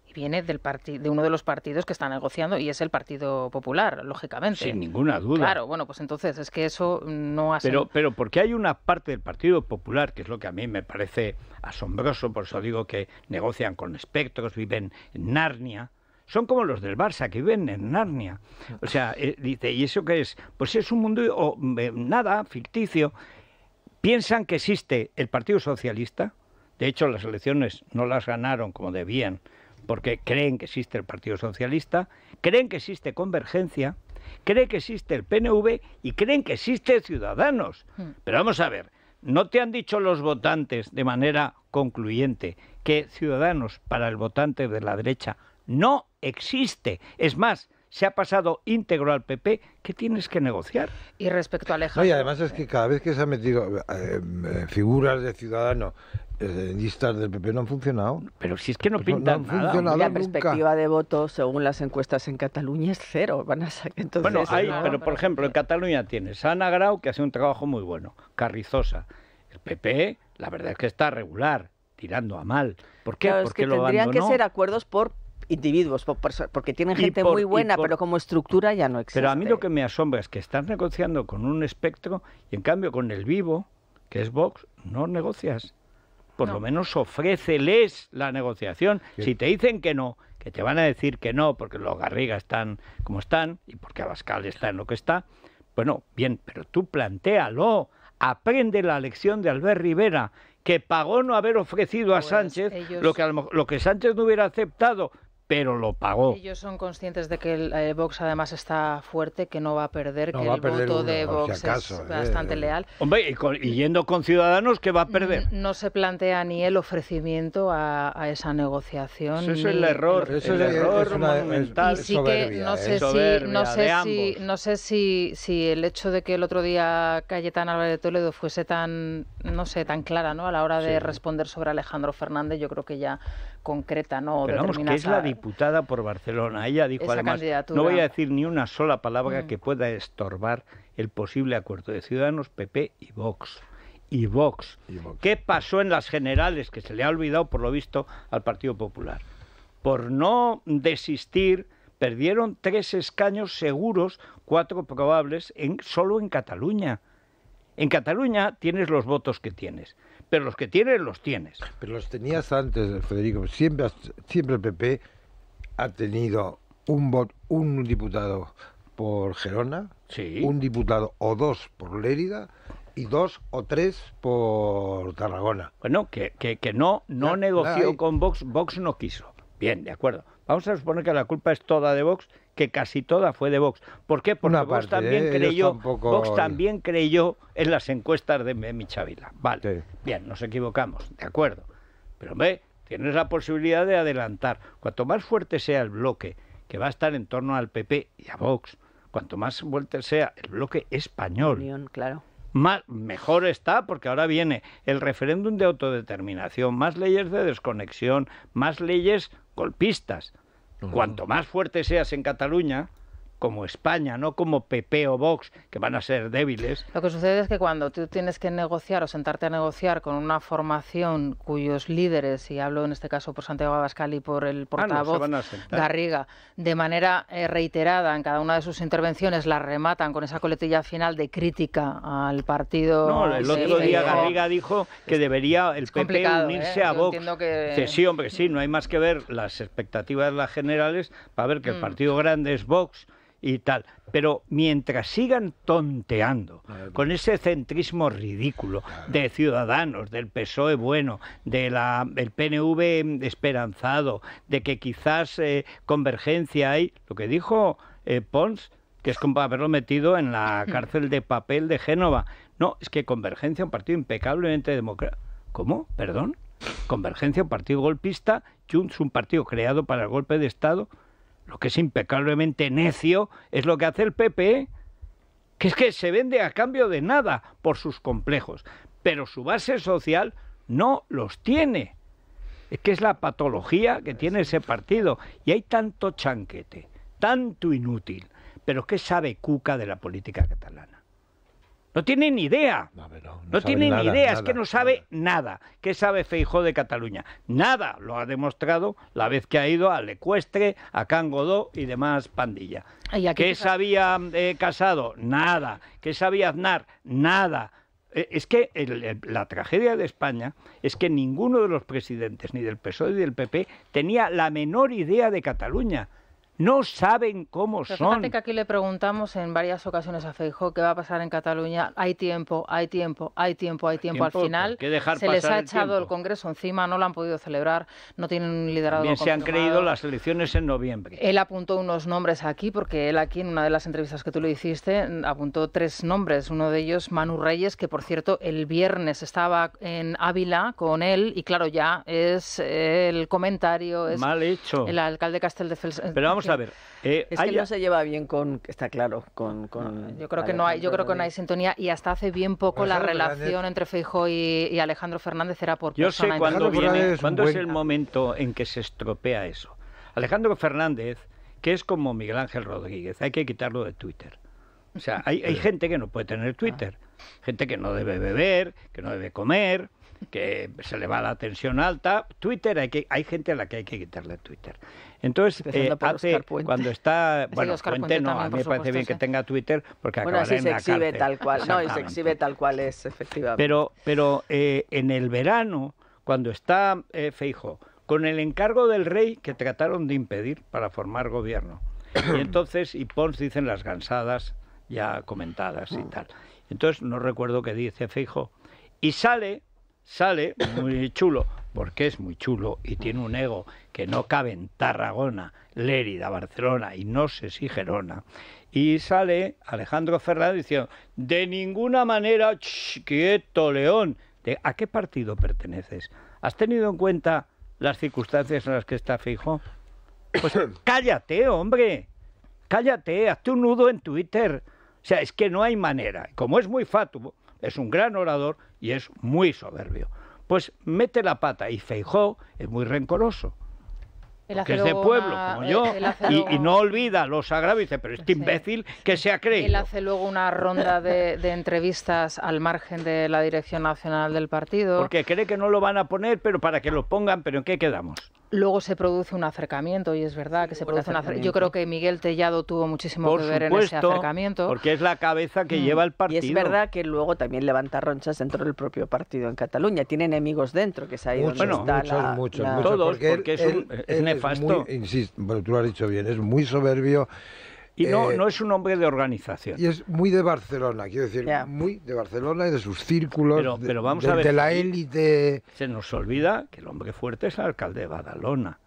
Y viene del de uno de los partidos que está negociando y es el Partido Popular, lógicamente. Sin ninguna duda. Claro, bueno, pues entonces es que eso no ha Pero, pero porque hay una parte del Partido Popular, que es lo que a mí me parece asombroso, por eso digo que negocian con espectros, viven en Narnia, son como los del Barça que viven en Narnia. O sea, eh, dice, ¿y eso qué es? Pues es un mundo eh, nada, ficticio piensan que existe el Partido Socialista, de hecho las elecciones no las ganaron como debían, porque creen que existe el Partido Socialista, creen que existe Convergencia, creen que existe el PNV y creen que existe Ciudadanos. Hmm. Pero vamos a ver, ¿no te han dicho los votantes de manera concluyente que Ciudadanos para el votante de la derecha no existe? Es más, se ha pasado íntegro al PP, ¿qué tienes que negociar? Y respecto a Alejandro... y además es que cada vez que se han metido eh, eh, figuras de ciudadanos eh, listas del PP no han funcionado. Pero si es que no pintan La perspectiva de voto, según las encuestas en Cataluña, es cero. Van a Bueno, hay, pero por ejemplo, en Cataluña tienes a Ana Grau, que hace un trabajo muy bueno, Carrizosa. El PP, la verdad es que está regular, tirando a mal. ¿por qué? Claro, es que tendrían que ser acuerdos por individuos, porque tienen gente muy buena, pero como estructura ya no existe. Pero a mí lo que me asombra es que estás negociando con un espectro y en cambio con el vivo, que es Vox, no negocias. Por lo menos ofréceles la negociación. Si te dicen que no, que te van a decir que no, porque los Garriga están como están y porque Abascal está en lo que está, bueno, bien, pero tú plantéalo. Aprende la lección de Albert Rivera, que pagó no haber ofrecido a pues Sánchez lo, que lo, que Sánchez no hubiera aceptado, pero lo pagó. Ellos son conscientes de que el, eh, Vox además está fuerte, que no va a perder, que el perder voto de Vox es eh, bastante eh. leal. Hombre, y, yendo con Ciudadanos, ¿qué va a perder? No, se plantea ni el ofrecimiento a, esa negociación. Eso es el error, es el error sí que no sé, si, no sé, si, si, el hecho de que el otro día Cayetán Álvarez de Toledo fuese tan, no sé, tan clara ¿no? a la hora de responder sobre Alejandro Fernández, yo creo que ya concreta, ¿no? Pero vamos, que es la diputada por Barcelona. Ella dijo además, no voy a decir ni una sola palabra mm. que pueda estorbar el posible acuerdo de Ciudadanos, PP y Vox. Y Vox. ¿Qué pasó en las generales que se le ha olvidado, por lo visto, al Partido Popular? Por no desistir, perdieron tres escaños seguros, cuatro probables, solo en Cataluña. En Cataluña tienes los votos que tienes, pero los que tienes los tienes. Pero los tenías antes, Federico. Siempre, siempre el PP ha tenido un, un diputado por Gerona, un diputado o dos por Lérida y dos o tres por Tarragona. Bueno, que, que, no, no, negoció con Vox, Vox no quiso. Bien, de acuerdo. Vamos a suponer que la culpa es toda de Vox, que casi toda fue de Vox. ¿Por qué? Porque Vox, también, ¿eh? creyó, Vox también creyó en las encuestas de Chavila. Vale, bien, nos equivocamos, de acuerdo. Pero hombre, tienes la posibilidad de adelantar. Cuanto más fuerte sea el bloque, que va a estar en torno al PP y a Vox, cuanto más fuerte sea el bloque español, mejor está porque ahora viene el referéndum de autodeterminación, más leyes de desconexión, más leyes golpistas. Cuanto más fuerte seas en Cataluña, como España, no como PP o Vox, que van a ser débiles. Lo que sucede es que cuando tú tienes que negociar o sentarte a negociar con una formación cuyos líderes, y hablo en este caso por Santiago Abascal y por el ah, portavoz Garriga, de manera eh, reiterada en cada una de sus intervenciones la rematan con esa coletilla final de crítica al partido. No, el otro día oh, Garriga dijo que debería el PP ¿eh? unirse a Vox. Sí, hombre, sí, no hay más que ver las expectativas de las generales para ver que el mm. partido grande es Vox y tal. Pero mientras sigan tonteando con pues. ese centrismo ridículo de Ciudadanos, del PSOE bueno, del PNV esperanzado, de que quizás eh, convergencia hay, lo que dijo eh, Pons, que es como haberlo metido en la cárcel de papel de Génova. No, es que Convergencia, un partido impecablemente democrático. ¿Cómo? ¿Perdón? Convergencia, un partido golpista, Junts, un partido creado para el golpe de Estado lo que es impecablemente necio es lo que hace el PP, e, que es que se vende a cambio de nada por sus complejos, pero su base social no los tiene. Es que es la patología que tiene ese partido. Y hay tanto chanquete, tanto inútil. Pero ¿qué sabe Cuca de la política catalana? No tiene ni idea. No, tienen ni idea, es que no sabe nada. que ¿Qué sabe Feijó de Cataluña? Nada, lo ha demostrado la vez que ha ido a Lecuestre, a Cangodó y demás pandilla. ¿Qué sabía eh, Casado? Nada. ¿Qué sabía Aznar? Nada. Eh, es que la tragedia de España es que ninguno de los presidentes, ni del PSOE ni del PP, tenía la menor idea de Cataluña no saben cómo son. Fíjate que aquí le preguntamos en varias ocasiones a Feijóo qué va a pasar en Cataluña. Hay tiempo, hay tiempo, hay tiempo, hay tiempo. Al final se les ha echado el Congreso encima, no lo han podido celebrar, no tienen un liderado. Bien se han creído las elecciones en noviembre. Él apuntó unos nombres aquí, porque él aquí en una de las entrevistas que tú le hiciste apuntó tres nombres. Uno de ellos, Manu Reyes, que por cierto el viernes estaba en Ávila con él y claro, ya es el comentario. Es Mal hecho. El alcalde Castel de Fels eh, Pero vamos ver. Eh, es que no se lleva bien con, está claro, con. yo creo que no hay, yo creo que no hay sintonía y hasta hace bien poco pues la relación entre Feijo y, Alejandro Fernández era por. Yo sé cuándo viene, cuándo es el momento en que se estropea eso. Alejandro Fernández, que es como Miguel Ángel Rodríguez, hay que quitarlo de Twitter. O sea, hay, hay gente que no puede tener Twitter, gente que no debe beber, que no debe comer, que se le va la tensión alta. Twitter, hay, que, hay gente a la que hay que quitarle Twitter. Entonces, eh, cuando está, bueno, a mí me parece bien que tenga Twitter porque bueno, acabará en se exhibe tal cual, no, y se exhibe tal cual es, efectivamente. Pero, pero eh, en el verano, cuando está eh, Feijo, con el encargo del rey que trataron de impedir para formar gobierno, y entonces, y Pons dicen las gansadas ya comentadas y tal. Entonces, no recuerdo qué dice Feijo. Y sale, sale, muy chulo, porque es muy chulo y tiene un ego que no cabe en Tarragona, Lérida, Barcelona y no sé si Gerona. Y sale Alejandro Fernández diciendo, de ninguna manera, quieto León, ¿De ¿a qué partido perteneces? ¿Has tenido en cuenta las circunstancias en las que está fijo? Pues cállate, hombre, cállate, hazte un nudo en Twitter. O sea, es que no hay manera. Como es muy fatuo, es un gran orador y es muy soberbio pues mete la pata. Y Feijó es muy rencoroso. Que es de pueblo, como yo, y, no olvida los agravios, dice, pero este imbécil que se ha creído. Él hace luego una ronda de, de, entrevistas al margen de la dirección nacional del partido. Porque cree que no lo van a poner, pero para que lo pongan, pero ¿en qué quedamos? Luego se produce un acercamiento, y es verdad que se produce un acercamiento. Yo creo que Miguel Tellado tuvo muchísimo poder en ese acercamiento. Porque es la cabeza que mm. lleva el partido. Y es verdad que luego también levanta ronchas dentro del propio partido en Cataluña. Tiene enemigos dentro, que se ahí ido. está muchos, Todos, porque, es, un, nefasto. insisto, pero tú lo has dicho bien, es muy soberbio y no, eh, no es un hombre de organización. Y es muy de Barcelona, quiero decir, muy de Barcelona y de sus círculos, de, la élite. Se nos olvida que el hombre fuerte es el alcalde de Badalona.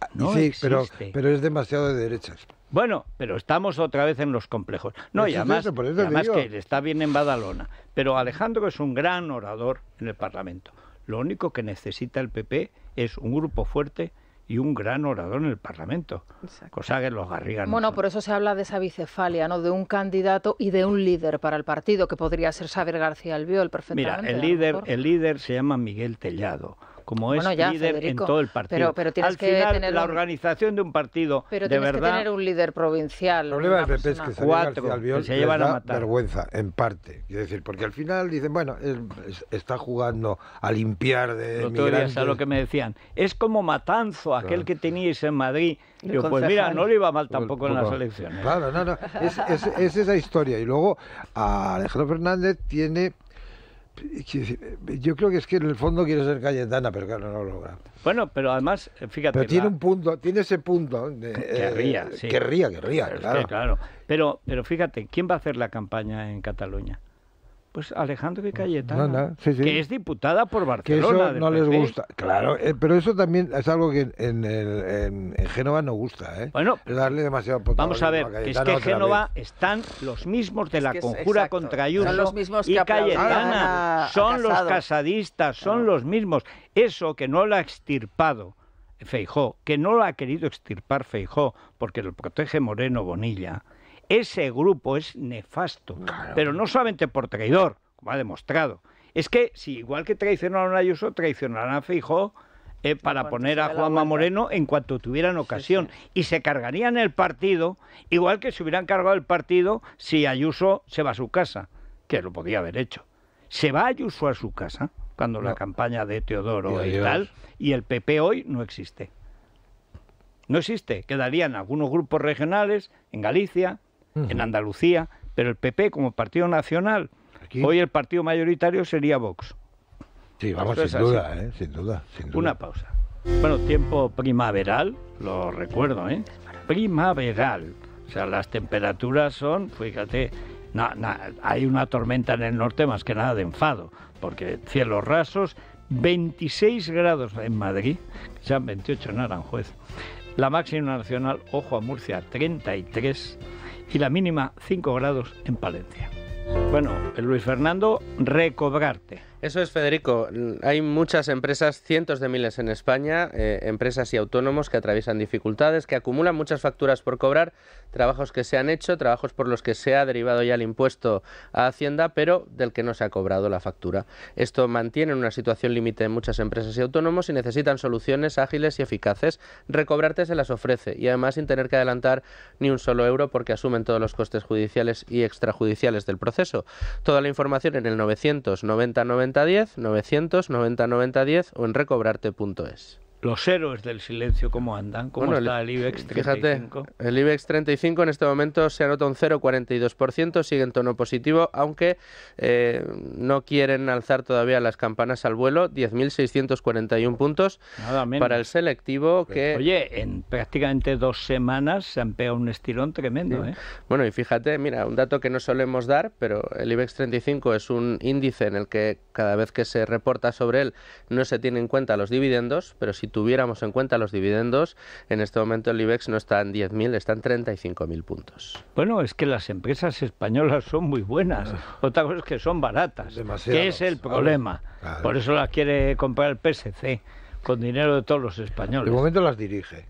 Ah, no sí, pero, es demasiado de derechas. Bueno, pero estamos otra vez en los complejos. No, y además, que además que está bien en Badalona. Pero Alejandro es un gran orador en el Parlamento. Lo único que necesita el PP es un grupo fuerte y un gran orador en el Parlamento, cosa que los garriganos... Bueno, por eso se habla de esa bicefalia, ¿no? De un candidato y de un líder para el partido, que podría ser Xavier García Albiol, perfectamente. Mira, el líder, el líder se llama Miguel Tellado como es líder en todo el partido. Pero, Al que final, tener la organización de un partido, pero de tienes que tener un líder provincial. es que cuatro, que se llevan a matar. vergüenza, en parte. es decir, porque al final dicen, bueno, está jugando a limpiar de lo que me decían. Es como Matanzo, aquel que teníais en Madrid. pues mira, no le iba mal pues tampoco en las elecciones. Claro, no, no. Es, esa historia. Y luego Alejandro Fernández tiene eh, yo creo que es que en el fondo quiere ser Cayetana, pero claro, no lo logra. Bueno, pero además, eh, fíjate. Pero tiene un punto, tiene ese punto. De, eh, querría, sí. querría, querría, claro. claro. Pero, pero fíjate, ¿quién va a hacer la campaña en Cataluña? Pues Alejandro y Cayetana, que es diputada por Barcelona. Que eso no les gusta, claro, eh, pero eso también es algo que en, en, Génova no gusta, ¿eh? Bueno, darle demasiado Vamos a ver, es que en Génova están los mismos de la conjura contra Ayuso los y Cayetana, son los casadistas, son los mismos. Eso que no lo ha extirpado Feijó, que no lo ha querido extirpar Feijó, porque lo protege Moreno Bonilla ese grupo es nefasto, pero no solamente por traidor, como ha demostrado. Es que si igual que traicionaron a Ayuso, traicionarán a Fijo eh, para poner a Juanma Moreno en cuanto tuvieran ocasión. Y se cargarían el partido, igual que se hubieran cargado el partido si Ayuso se va a su casa, que lo podía haber hecho. Se va Ayuso a su casa cuando la campaña de Teodoro y tal, y el PP hoy no existe. No existe. Quedarían algunos grupos regionales en Galicia, en Andalucía, pero el PP como partido nacional, hoy el partido mayoritario sería Vox. Sí, vamos, ¿eh? sin duda, sin duda, Una pausa. Bueno, tiempo primaveral, lo recuerdo, ¿eh? Primaveral. O sea, las temperaturas son, fíjate, hay una tormenta en el norte más que nada de enfado, porque cielos rasos, 26 grados en Madrid, sean 28 en Aranjuez. La máxima nacional, ojo a Murcia, 33 y la mínima 5 grados en Palencia. Bueno, el Luis Fernando, recobrarte. Eso es, Federico. Mm, hay muchas empresas, cientos de miles en España, eh, empresas y autónomos que atraviesan dificultades, que acumulan muchas facturas por cobrar, trabajos que se han hecho, trabajos por los que se ha derivado ya el impuesto a Hacienda, pero del que no se ha cobrado la factura. Esto mantiene una situación límite en muchas empresas y autónomos y necesitan soluciones ágiles y eficaces. Recobrarte se las ofrece y además sin tener que adelantar ni un solo euro porque asumen todos los costes judiciales y extrajudiciales del proceso. Toda la información en el 990 9010, 900 90 o en recobrarte.es los héroes del silencio, ¿cómo andan? ¿Cómo está el IBEX 35? Fíjate, el IBEX 35 en este momento se anota un 0,42%, sigue en tono positivo, aunque eh, no quieren alzar todavía las campanas al vuelo, 10.641 puntos para el selectivo pues, que... Oye, en prácticamente dos semanas se han un estirón tremendo. ¿eh? Bueno, y fíjate, mira, un dato que no solemos dar, pero el IBEX 35 es un índice en el que cada vez que se reporta sobre él no se tiene en cuenta los dividendos, pero sí tuviéramos en cuenta los dividendos, en este momento el IBEX no está en 10.000, está en 35.000 puntos. Bueno, es que las empresas españolas son muy buenas. Ah. Otra cosa es que son baratas, que es el problema. Por eso las quiere comprar el PSC con dinero de todos los españoles. De momento las dirige.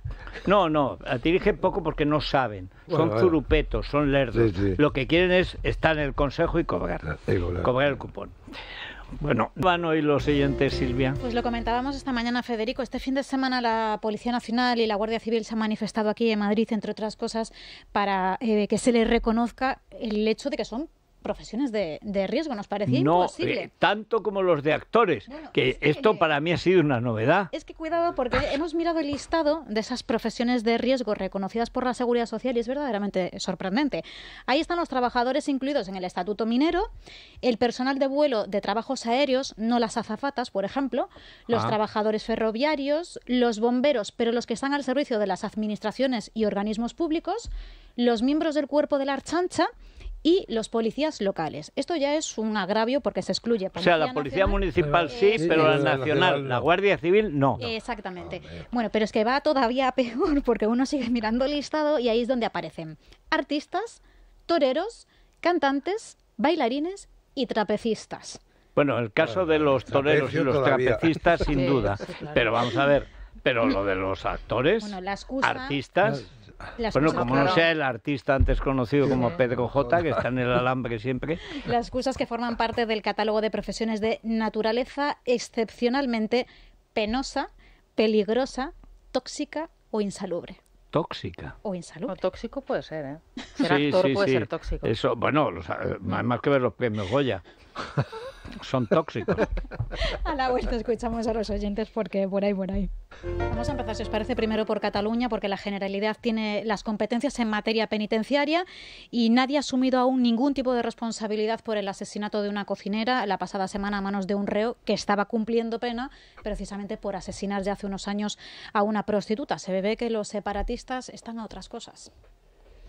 No, no, las dirige poco porque no saben. son zurupetos, son lerdos. Lo que quieren es estar en el consejo y cobrar. cobrar el cupón. Bueno, van hoy los siguientes, Silvia. Pues lo comentábamos esta mañana, Federico. Este fin de semana la Policía Nacional y la Guardia Civil se han manifestado aquí en Madrid, entre otras cosas, para eh, que se les reconozca el hecho de que son profesiones de, de riesgo, nos parecía imposible. Eh, tanto como los de actores, que, esto para mí ha sido una novedad. Es que cuidado, porque hemos mirado el listado de esas profesiones de riesgo reconocidas por la Seguridad Social y es verdaderamente sorprendente. Ahí están los trabajadores incluidos en el Estatuto Minero, el personal de vuelo de trabajos aéreos, no las azafatas, por ejemplo, los ah. trabajadores ferroviarios, los bomberos, pero los que están al servicio de las administraciones y organismos públicos, los miembros del cuerpo de la archancha, y los policías locales. Esto ya es un agravio porque se excluye. o sea, la policía municipal sí, eh, pero la, nacional, la Guardia Civil no. Exactamente. bueno, pero es que va todavía peor porque uno sigue mirando el listado y ahí es donde aparecen artistas, toreros, cantantes, bailarines y trapecistas. Bueno, el caso de los toreros y los trapecistas, sin duda. Pero vamos a ver, pero lo de los actores, bueno, artistas bueno, como no sea el artista antes conocido como Pedro J, que está en el alambre siempre. Las cosas que forman parte del catálogo de profesiones de naturaleza excepcionalmente penosa, peligrosa, tóxica o insalubre tóxica. O insalubre. tóxico puede ser, ¿eh? Ser sí, actor puede ser tóxico. Eso, bueno, más que ver los premios Goya son tóxicos. A la vuelta escuchamos a los oyentes porque por ahí, por ahí. Vamos a empezar, si os parece, primero por Cataluña, porque la Generalidad tiene las competencias en materia penitenciaria y nadie ha asumido aún ningún tipo de responsabilidad por el asesinato de una cocinera la pasada semana a manos de un reo que estaba cumpliendo pena precisamente por asesinar ya hace unos años a una prostituta. Se ve que los separatistas están a otras cosas.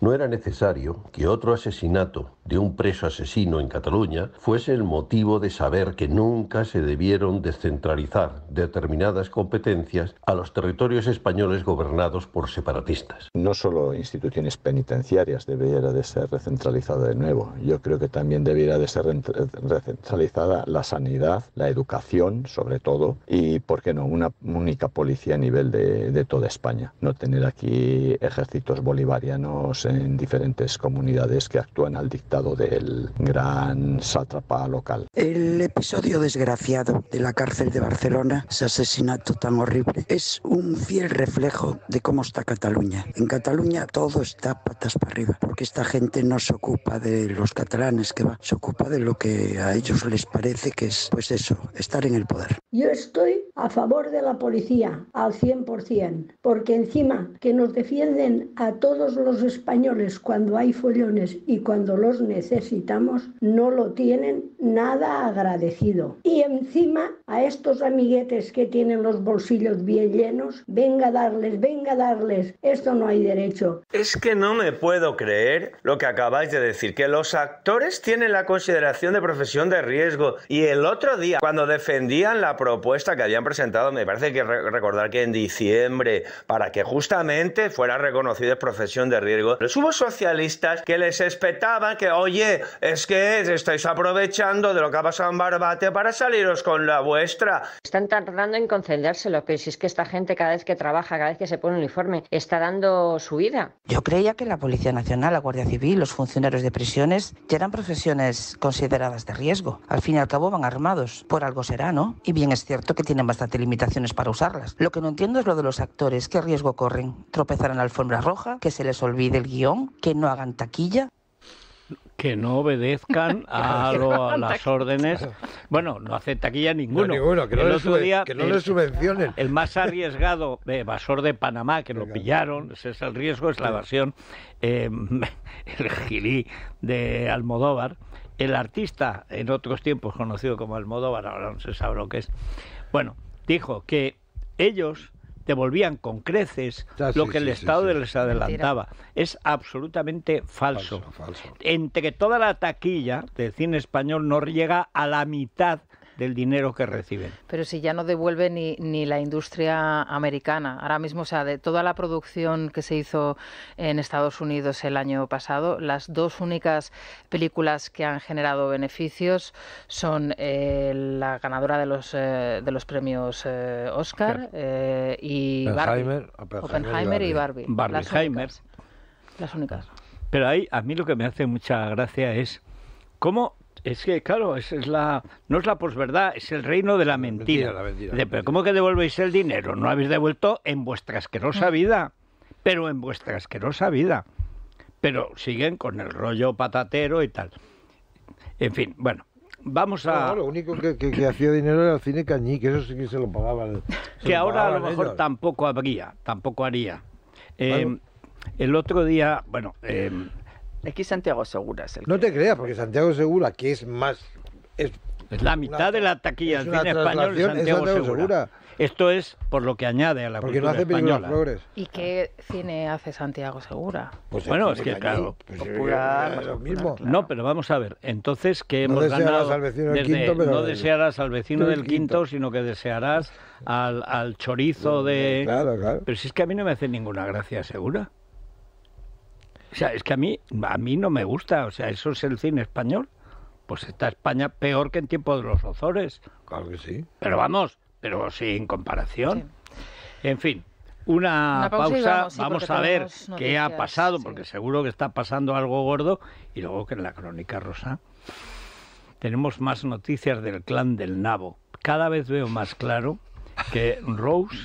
No era necesario que otro asesinato de un preso asesino en Cataluña fuese el motivo de saber que nunca se debieron descentralizar determinadas competencias a los territorios españoles gobernados por separatistas. No solo instituciones penitenciarias debiera de ser recentralizada de nuevo, yo creo que también debiera de ser recentralizada la sanidad, la educación sobre todo y, ¿por qué no?, una única policía a nivel de, de toda España. No tener aquí ejércitos bolivarianos en diferentes comunidades que actúan al dictado del gran sátrapa local. El episodio desgraciado de la cárcel de Barcelona, ese asesinato tan horrible, es un fiel reflejo de cómo está Cataluña. En Cataluña todo está patas para arriba, porque esta gente no se ocupa de los catalanes que se ocupa de lo que a ellos les parece que es, pues eso, estar en el poder. Yo estoy a favor de la policía al 100%, porque encima que nos defienden a todos los españoles, cuando hay follones y cuando los necesitamos no lo tienen nada agradecido. Y encima a estos amiguetes que tienen los bolsillos bien llenos, venga a darles, venga a darles, esto no hay derecho. Es que no me puedo creer lo que acabáis de decir, que los actores tienen la consideración de profesión de riesgo. Y el otro día, cuando defendían la propuesta que habían presentado, me parece que recordar que en diciembre, para que justamente fuera reconocida profesión de riesgo, hubo socialistas que les espetaban que, oye, es que estáis aprovechando de lo que ha pasado en Barbate para saliros con la vuestra. Están tardando en concedérselo, pero si es que esta gente cada vez que trabaja, cada vez que se pone un uniforme, está dando su vida. Yo creía que la Policía Nacional, la Guardia Civil, los funcionarios de prisiones ya eran profesiones consideradas de riesgo. Al fin y al cabo van armados, por algo será, ¿no? Y bien es cierto que tienen bastante limitaciones para usarlas. Lo que no entiendo es lo de los actores, qué riesgo corren. Tropezar en la alfombra roja, que se les olvide el que no hagan taquilla. Que no obedezcan a, las órdenes. Bueno, no hace taquilla ninguno. que no, el, subvencionen. El más arriesgado eh, evasor de Panamá, que lo pillaron, ese es el riesgo, es la evasión. Em, el gilí de Almodóvar. El artista, en otros tiempos conocido como Almodóvar, ahora no se sabe lo que es. Bueno, dijo que ellos devolvían con creces ah, lo que el Estado les adelantaba. Es absolutamente falso. Entre que toda la taquilla del cine español no llega a la mitad del dinero que reciben. Pero si ya no devuelve ni, ni la industria americana, ahora mismo, o sea, de toda la producción que se hizo en Estados Unidos el año pasado, las dos únicas películas que han generado beneficios son eh, la ganadora de los, eh, de los premios eh, Oscar y Oppenheimer, Barbie. Oppenheimer, y Barbie. Barbie. Las, únicas, las únicas. Pero ahí a mí lo que me hace mucha gracia es cómo es que, claro, es la, no es la posverdad, es el reino de la mentira. ¿cómo que devolvéis el dinero? No habéis devuelto en vuestra asquerosa vida, pero en vuestra asquerosa vida. Pero siguen con el rollo patatero y tal. En fin, bueno, vamos a. No, lo único que, hacía dinero era el cine cañí, que eso sí que se lo pagaban. que ahora a lo mejor tampoco habría, tampoco haría. Em, el otro día, bueno, em, que Santiago Segura es el. No te creas, porque Santiago Segura, que es más. Es, la mitad de la taquilla del cine español Santiago, Segura. Esto es por lo que añade a la Porque cultura española. ¿Y qué cine hace Santiago Segura? Pues bueno, es que claro, mismo. No, pero vamos a ver. Entonces que hemos ganado no desearás al vecino del quinto, sino que desearás al, al chorizo de. Pero si es que a mí no me hace ninguna gracia Segura. O sea, es que a mí, a mí no me gusta, o sea, eso es el cine español. Pues está España peor que en tiempo de los Ozores. Claro que sí. Pero vamos, pero sin comparación. En fin, una, pausa, vamos, a ver qué ha pasado, porque seguro que está pasando algo gordo, y luego que en la crónica rosa tenemos más noticias del clan del Nabo. Cada vez veo más claro que Rose...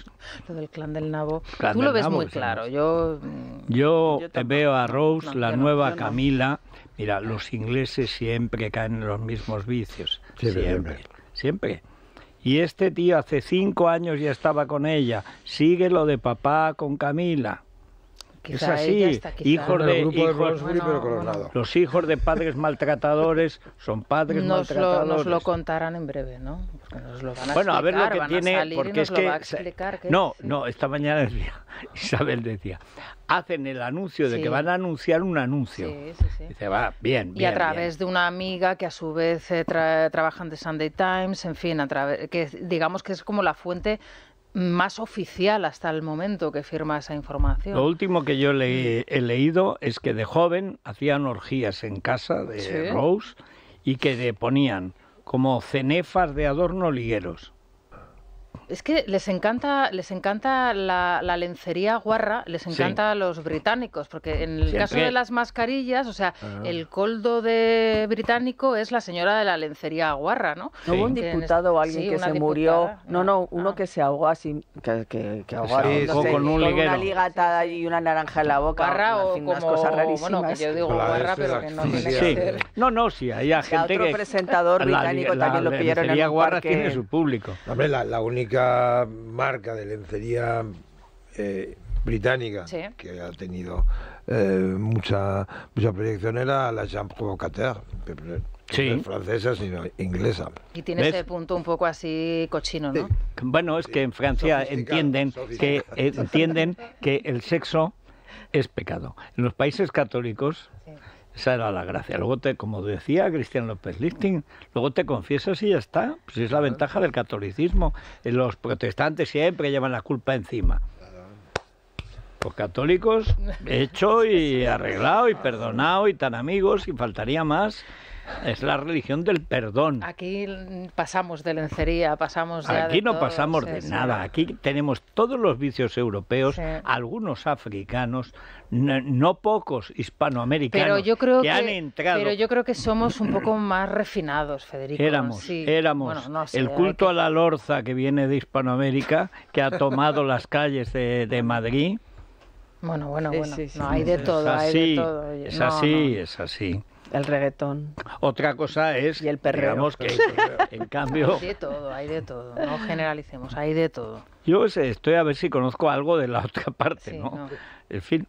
Lo del clan del Nabo. Tú lo ves muy claro. Mm, yo, yo, veo a Rose, la nueva Camila. Mira, los ingleses siempre caen en los mismos vicios. siempre. siempre. Y este tío hace cinco años ya estaba con ella. Sigue lo de papá con Camila es así, hijos de, los hijos de padres maltratadores son padres maltratadores. nos lo contarán en breve, ¿no? bueno, a ver lo que tiene, porque es que no, no, esta mañana Isabel decía, hacen el anuncio de que van a anunciar un anuncio. Sí, sí, sí. Dice, va, bien, Y a través de una amiga que a su vez eh, trabaja en The Sunday Times, en fin, a través que digamos que es como la fuente más oficial hasta el momento que firma esa información. Lo último que yo he leído es que de joven hacían orgías en casa de Rose y que le ponían como cenefas de adorno ligueros es que les encanta, les encanta la, lencería guarra, les encanta a los británicos, porque en el caso de las mascarillas, o sea, ah. el coldo de británico es la señora de la lencería guarra, ¿no? hubo un diputado o alguien que se murió? No, no, ah. uno que se ahogó así, que, ahogó con un una liga atada y una naranja en la boca. Guarra o como, unas cosas rarísimas. Bueno, que yo digo guarra, pero que no tiene que ser. No, no, sí, hay gente otro presentador británico también lo pillaron en lencería guarra tiene su público. la única única marca de lencería eh, británica que ha tenido eh, mucha, mucha proyección era la Jean Provocateur. francesa, sino inglesa. Y tiene ese este punto un poco así cochino, ¿no? Bueno, es que en Francia entienden que eh, entienden que el sexo es pecado. En los países católicos esa era la gracia. Luego, te, como decía Cristian López Listing, luego te confiesas y ya está. Pues es la ventaja del catolicismo. Eh, los protestantes siempre llevan la culpa encima. Los católicos, hecho y arreglado y perdonado y tan amigos y faltaría más. Es la religión del perdón. Aquí pasamos de lencería, pasamos Aquí no pasamos de nada. Aquí tenemos todos los vicios europeos, algunos africanos, no, pocos hispanoamericanos que, han entrado. Pero yo creo que somos un poco más refinados, Federico. Éramos, éramos. el culto a la lorza que viene de Hispanoamérica, que ha tomado las calles de, Madrid. Bueno, bueno, bueno. no, hay de todo, Es así, es así. El reggaetón. Otra cosa es, y el perreo. que en cambio... Hay de todo, hay de todo. No generalicemos, hay de todo. Yo estoy a ver si conozco algo de la otra parte, ¿no? En fin,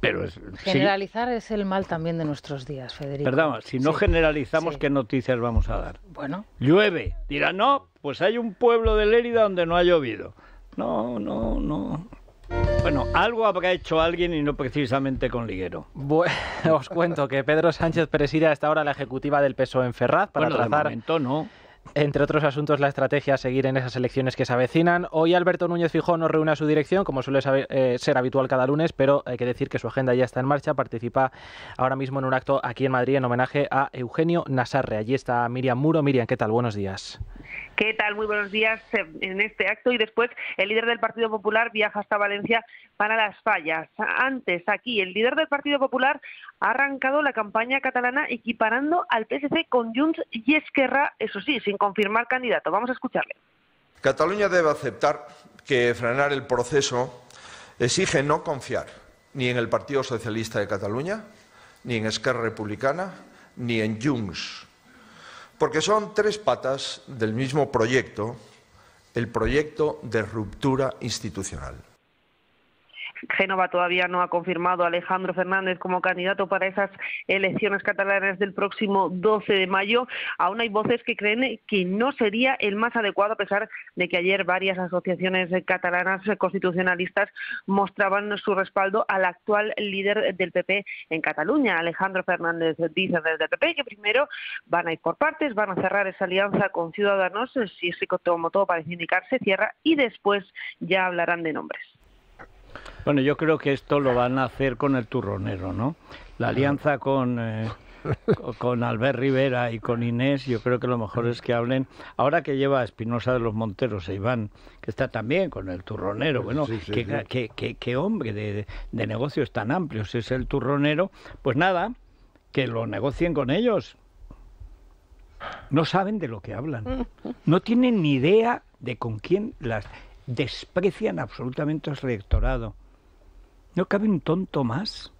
pero es, generalizar es el mal también de nuestros días, Federico. Perdón, si no generalizamos, ¿qué noticias vamos a dar? Bueno. Llueve. Dirá, no, pues hay un pueblo de Lérida donde no ha llovido. No, no, no. Bueno, algo habrá hecho alguien y no precisamente con Liguero. os cuento que Pedro Sánchez preside hasta ahora la ejecutiva del PSOE en Ferraz para bueno, trazar... Entre otros asuntos, la estrategia a seguir en esas elecciones que se avecinan. Hoy Alberto Núñez Fijón nos reúne a su dirección, como suele eh, ser habitual cada lunes, pero hay que decir que su agenda ya está en marcha. Participa ahora mismo en un acto aquí en Madrid en homenaje a Eugenio Nazarre. Allí está Miriam Muro. Miriam, ¿qué tal? Buenos días. ¿Qué tal? Muy buenos días eh, en este acto. Y después, el líder del Partido Popular viaja hasta Valencia para las fallas. Antes, aquí, el líder del Partido Popular ha arrancado la campaña catalana equiparando al PSC con Junts y Esquerra, eso sí, sin confirmar candidato. Vamos a escucharle. Cataluña debe aceptar que frenar el proceso exige no confiar ni en el Partido Socialista de Cataluña, ni en Esquerra Republicana, ni en Junts porque son tres patas del mismo proyecto, el proyecto de ruptura institucional. Génova todavía no ha confirmado a Alejandro Fernández como candidato para esas elecciones catalanas del próximo 12 de mayo, aún hay voces que creen que no sería el más adecuado, a pesar de que ayer varias asociaciones catalanas constitucionalistas mostraban su respaldo al actual líder del PP en Cataluña. Alejandro Fernández dice desde el PP que primero van a ir por partes, van a cerrar esa alianza con Ciudadanos, si es como todo parece indicarse, cierra y después ya hablarán de nombres. Bueno, yo creo que esto lo van a hacer con el turronero, ¿no? La alianza eh, con... Albert Rivera y con Inés, yo creo que lo mejor es que hablen. Ahora que lleva a Espinosa de los Monteros e Iván, que está también con el turronero, bueno, qué, hombre de, negocios tan amplios es el turronero, pues nada, que lo negocien con ellos. No saben de lo que hablan, no tienen ni idea de con quién las desprecian absolutamente el rectorado. No cabe un tonto más.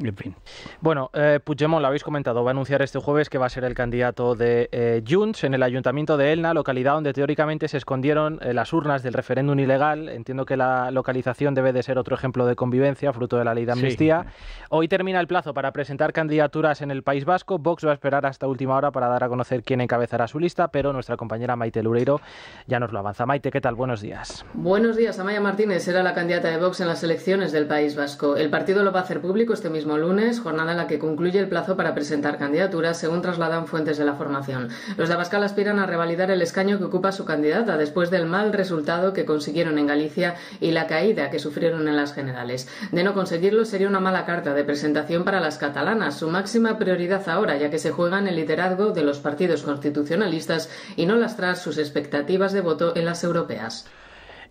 En fin. Bueno, eh, Puigdemont, lo habéis comentado, va a anunciar este jueves que va a ser el candidato de eh, Junts en el ayuntamiento de Elna, localidad donde teóricamente se escondieron eh, las urnas del referéndum ilegal. Entiendo que la localización debe de ser otro ejemplo de convivencia, fruto de la ley de amnistía. Hoy termina el plazo para presentar candidaturas en el País Vasco. Vox va a esperar hasta última hora para dar a conocer quién encabezará su lista, pero nuestra compañera Maite Lureiro ya nos lo avanza. Maite, ¿qué tal? Buenos días. Buenos días. Amaya Martínez será la candidata de Vox en las elecciones del País Vasco. El partido lo va a hacer público este mismo mismo lunes, jornada en la que concluye el plazo para presentar candidaturas, según trasladan fuentes de la formación. Los de Abascal aspiran a revalidar el escaño que ocupa su candidata después del mal resultado que consiguieron en Galicia y la caída que sufrieron en las generales. De no conseguirlo sería una mala carta de presentación para las catalanas, su máxima prioridad ahora, ya que se juegan el liderazgo de los partidos constitucionalistas y no lastrar sus expectativas de voto en las europeas.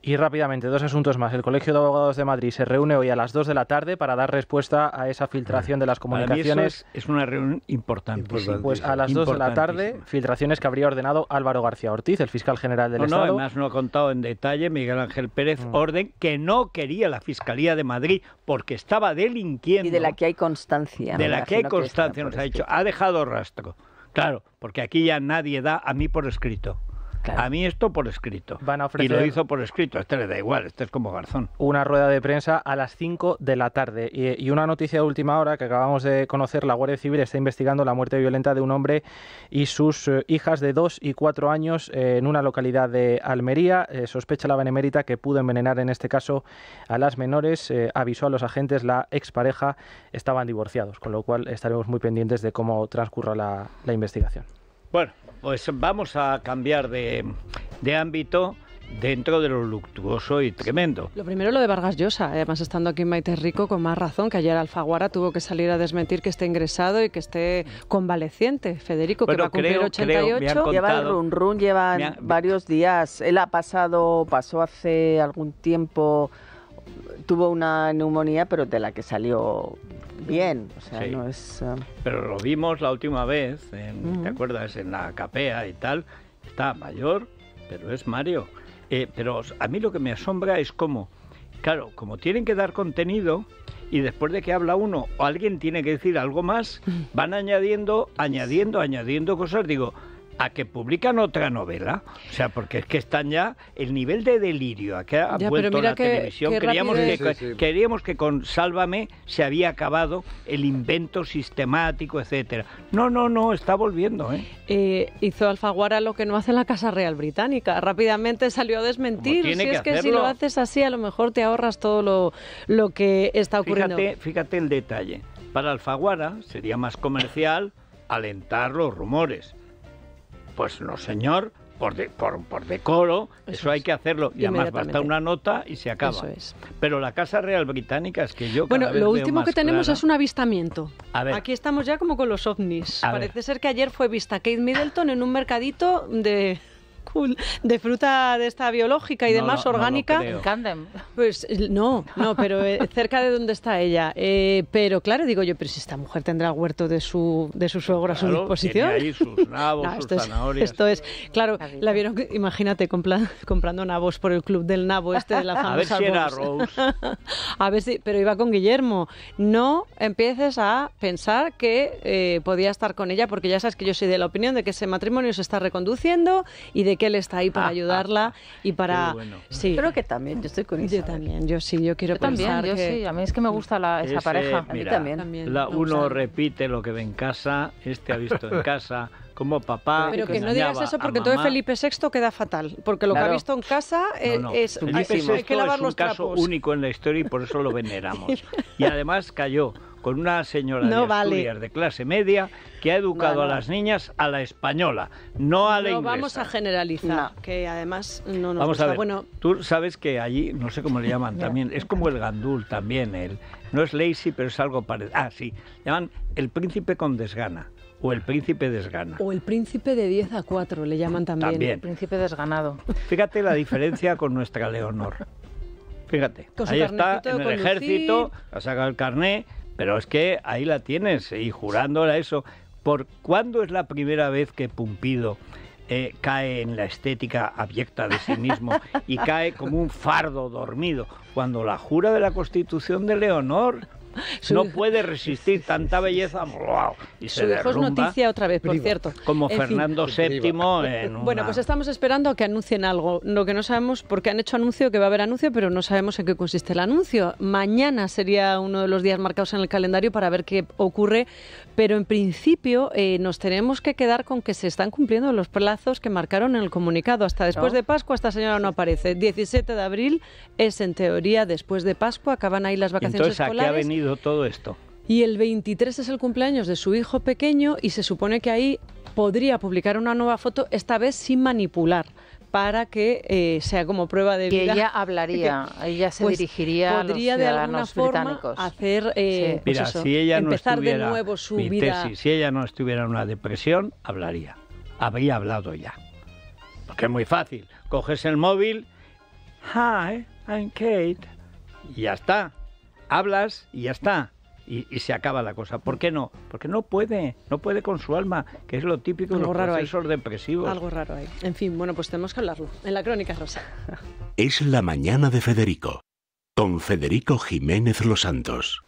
Y rápidamente, dos asuntos más. El Colegio de Abogados de Madrid se reúne hoy a las 2 de la tarde para dar respuesta a esa filtración de las comunicaciones. Es, una reunión importante. Pues, a las 2 de la tarde, filtraciones que habría ordenado Álvaro García Ortiz, el fiscal general del Estado. No, además no ha contado en detalle Miguel Ángel Pérez, mm. orden que no quería la Fiscalía de Madrid porque estaba delinquiendo. Y de la que hay constancia. De la que hay constancia, nos ha dicho. Ha dejado rastro. Claro, porque aquí ya nadie da a mí por escrito. A mí esto por escrito. Van a Y lo hizo por escrito. Este le da igual, este es como Garzón. Una rueda de prensa a las 5 de la tarde. Y, una noticia de última hora que acabamos de conocer. La Guardia Civil está investigando la muerte violenta de un hombre y sus eh, hijas de 2 y 4 años eh, en una localidad de Almería. Eh, sospecha la benemérita que pudo envenenar en este caso a las menores. avisó a los agentes la expareja. Estaban divorciados, con lo cual estaremos muy pendientes de cómo transcurra la, la investigación. Bueno, pues vamos a cambiar de, ámbito dentro de lo luctuoso y tremendo. Lo primero lo de Vargas Llosa, eh, además estando aquí en Maite Rico con más razón que ayer Alfaguara tuvo que salir a desmentir que esté ingresado y que esté convaleciente. Federico, que va a cumplir 88. lleva el llevan varios días. Él ha pasado, pasó hace algún tiempo, tuvo una neumonía, pero de la que salió bien, o sea, no es... Eh, pero lo vimos la última vez, ¿te acuerdas? En la capea y tal. Está mayor, pero es Mario. Eh, pero a mí lo que me asombra es cómo, claro, como tienen que dar contenido, y después de que habla uno o alguien tiene que decir algo más, van añadiendo, añadiendo, añadiendo cosas. Digo, a que publican otra novela. O sea, porque es que están ya el nivel de delirio a que ha vuelto la televisión. Queríamos que con Sálvame se había acabado el invento sistemático, etcétera. No, no, no, está volviendo. ¿eh? eh hizo Alfaguara lo que no hace la Casa Real Británica. Rápidamente salió a desmentir. Si es que si lo haces así, a lo mejor te ahorras todo lo, lo que está ocurriendo. Fíjate, fíjate el detalle. Para Alfaguara sería más comercial alentar los rumores pues no, señor, por, por, decoro, eso, hay que hacerlo. Y además basta una nota y se acaba. Eso es. Pero la Casa Real Británica es que yo. Bueno, lo último que tenemos es un avistamiento. A ver. Aquí estamos ya como con los ovnis. Parece ser que ayer fue vista Kate Middleton en un mercadito de, cool de fruta de esta biológica y demás, orgánica. No pues no, no, pero eh, cerca de donde está ella. Eh, pero claro, digo yo, pero si esta mujer tendrá huerto de su, de suegro a su disposición. ahí sus nabos, esto Es, esto es, claro, la vieron, imagínate, comprando nabos por el club del nabo este de la famosa. a ver si era Rose. a ver si, pero iba con Guillermo. No empieces a pensar que eh, podía estar con ella, porque ya sabes que yo soy de la opinión de que ese matrimonio se está reconduciendo y de que él está ahí para ah, ah, ayudarla ah. y para... Sí. Creo que también, yo estoy con Isabel. Yo también, yo sí, yo quiero también, yo sí, a mí es que me gusta la, esa pareja. a mí también. la uno repite lo que ve en casa, este ha visto en casa como papá. Pero que, no digas eso porque todo Felipe VI queda fatal, porque lo que ha visto en casa eh, es, hay que lavar es un los caso único en la historia y por eso lo veneramos. y además cayó con una señora de de clase media que ha educado a las niñas a la española, no a la inglesa. No vamos a generalizar, que además no nos vamos A ver, bueno, tú sabes que allí, no sé cómo le llaman también, es como el gandul también, el, no es lazy, pero es algo parecido. Ah, sí, llaman el príncipe con desgana. O el príncipe desgana. O el príncipe de 10 a 4, le llaman también. El príncipe desganado. Fíjate la diferencia con nuestra Leonor. Fíjate. Ahí está, en el ejército, ha sacado el carné, pero es que ahí la tienes y jurándola eso. ¿Por cuándo es la primera vez que Pumpido eh, cae en la estética abyecta de sí mismo y cae como un fardo dormido? Cuando la jura de la Constitución de Leonor no puede resistir tanta belleza y se Su noticia otra vez, por cierto. Como Fernando VII en Bueno, pues estamos esperando a que anuncien algo. Lo que no sabemos, porque han hecho anuncio que va a haber anuncio, pero no sabemos en qué consiste el anuncio. Mañana sería uno de los días marcados en el calendario para ver qué ocurre pero en principio eh, nos tenemos que quedar con que se están cumpliendo los plazos que marcaron en el comunicado. Hasta después de Pascua esta señora no aparece. 17 de abril es en teoría después de Pascua, acaban ahí las vacaciones Entonces, escolares. ¿a qué ha venido todo esto? Y el 23 es el cumpleaños de su hijo pequeño y se supone que ahí podría publicar una nueva foto, esta vez sin manipular para que eh, sea como prueba de vida. ella hablaría, ella se pues dirigiría a los de alguna británicos. hacer, eh, pues Mira, si ella de nuevo su vida. si ella no estuviera en una depresión, hablaría, habría hablado ya. Porque es muy fácil, coges el móvil, hi, I'm Kate, y ya está, hablas y ya está y, se acaba la cosa. ¿Por qué no? Porque no puede, no puede con su alma, que es lo típico Algo de los procesos depresivos. Algo raro hay. En fin, bueno, pues tenemos que hablarlo en la crónica rosa. Es la mañana de Federico, con Federico Jiménez Los Santos.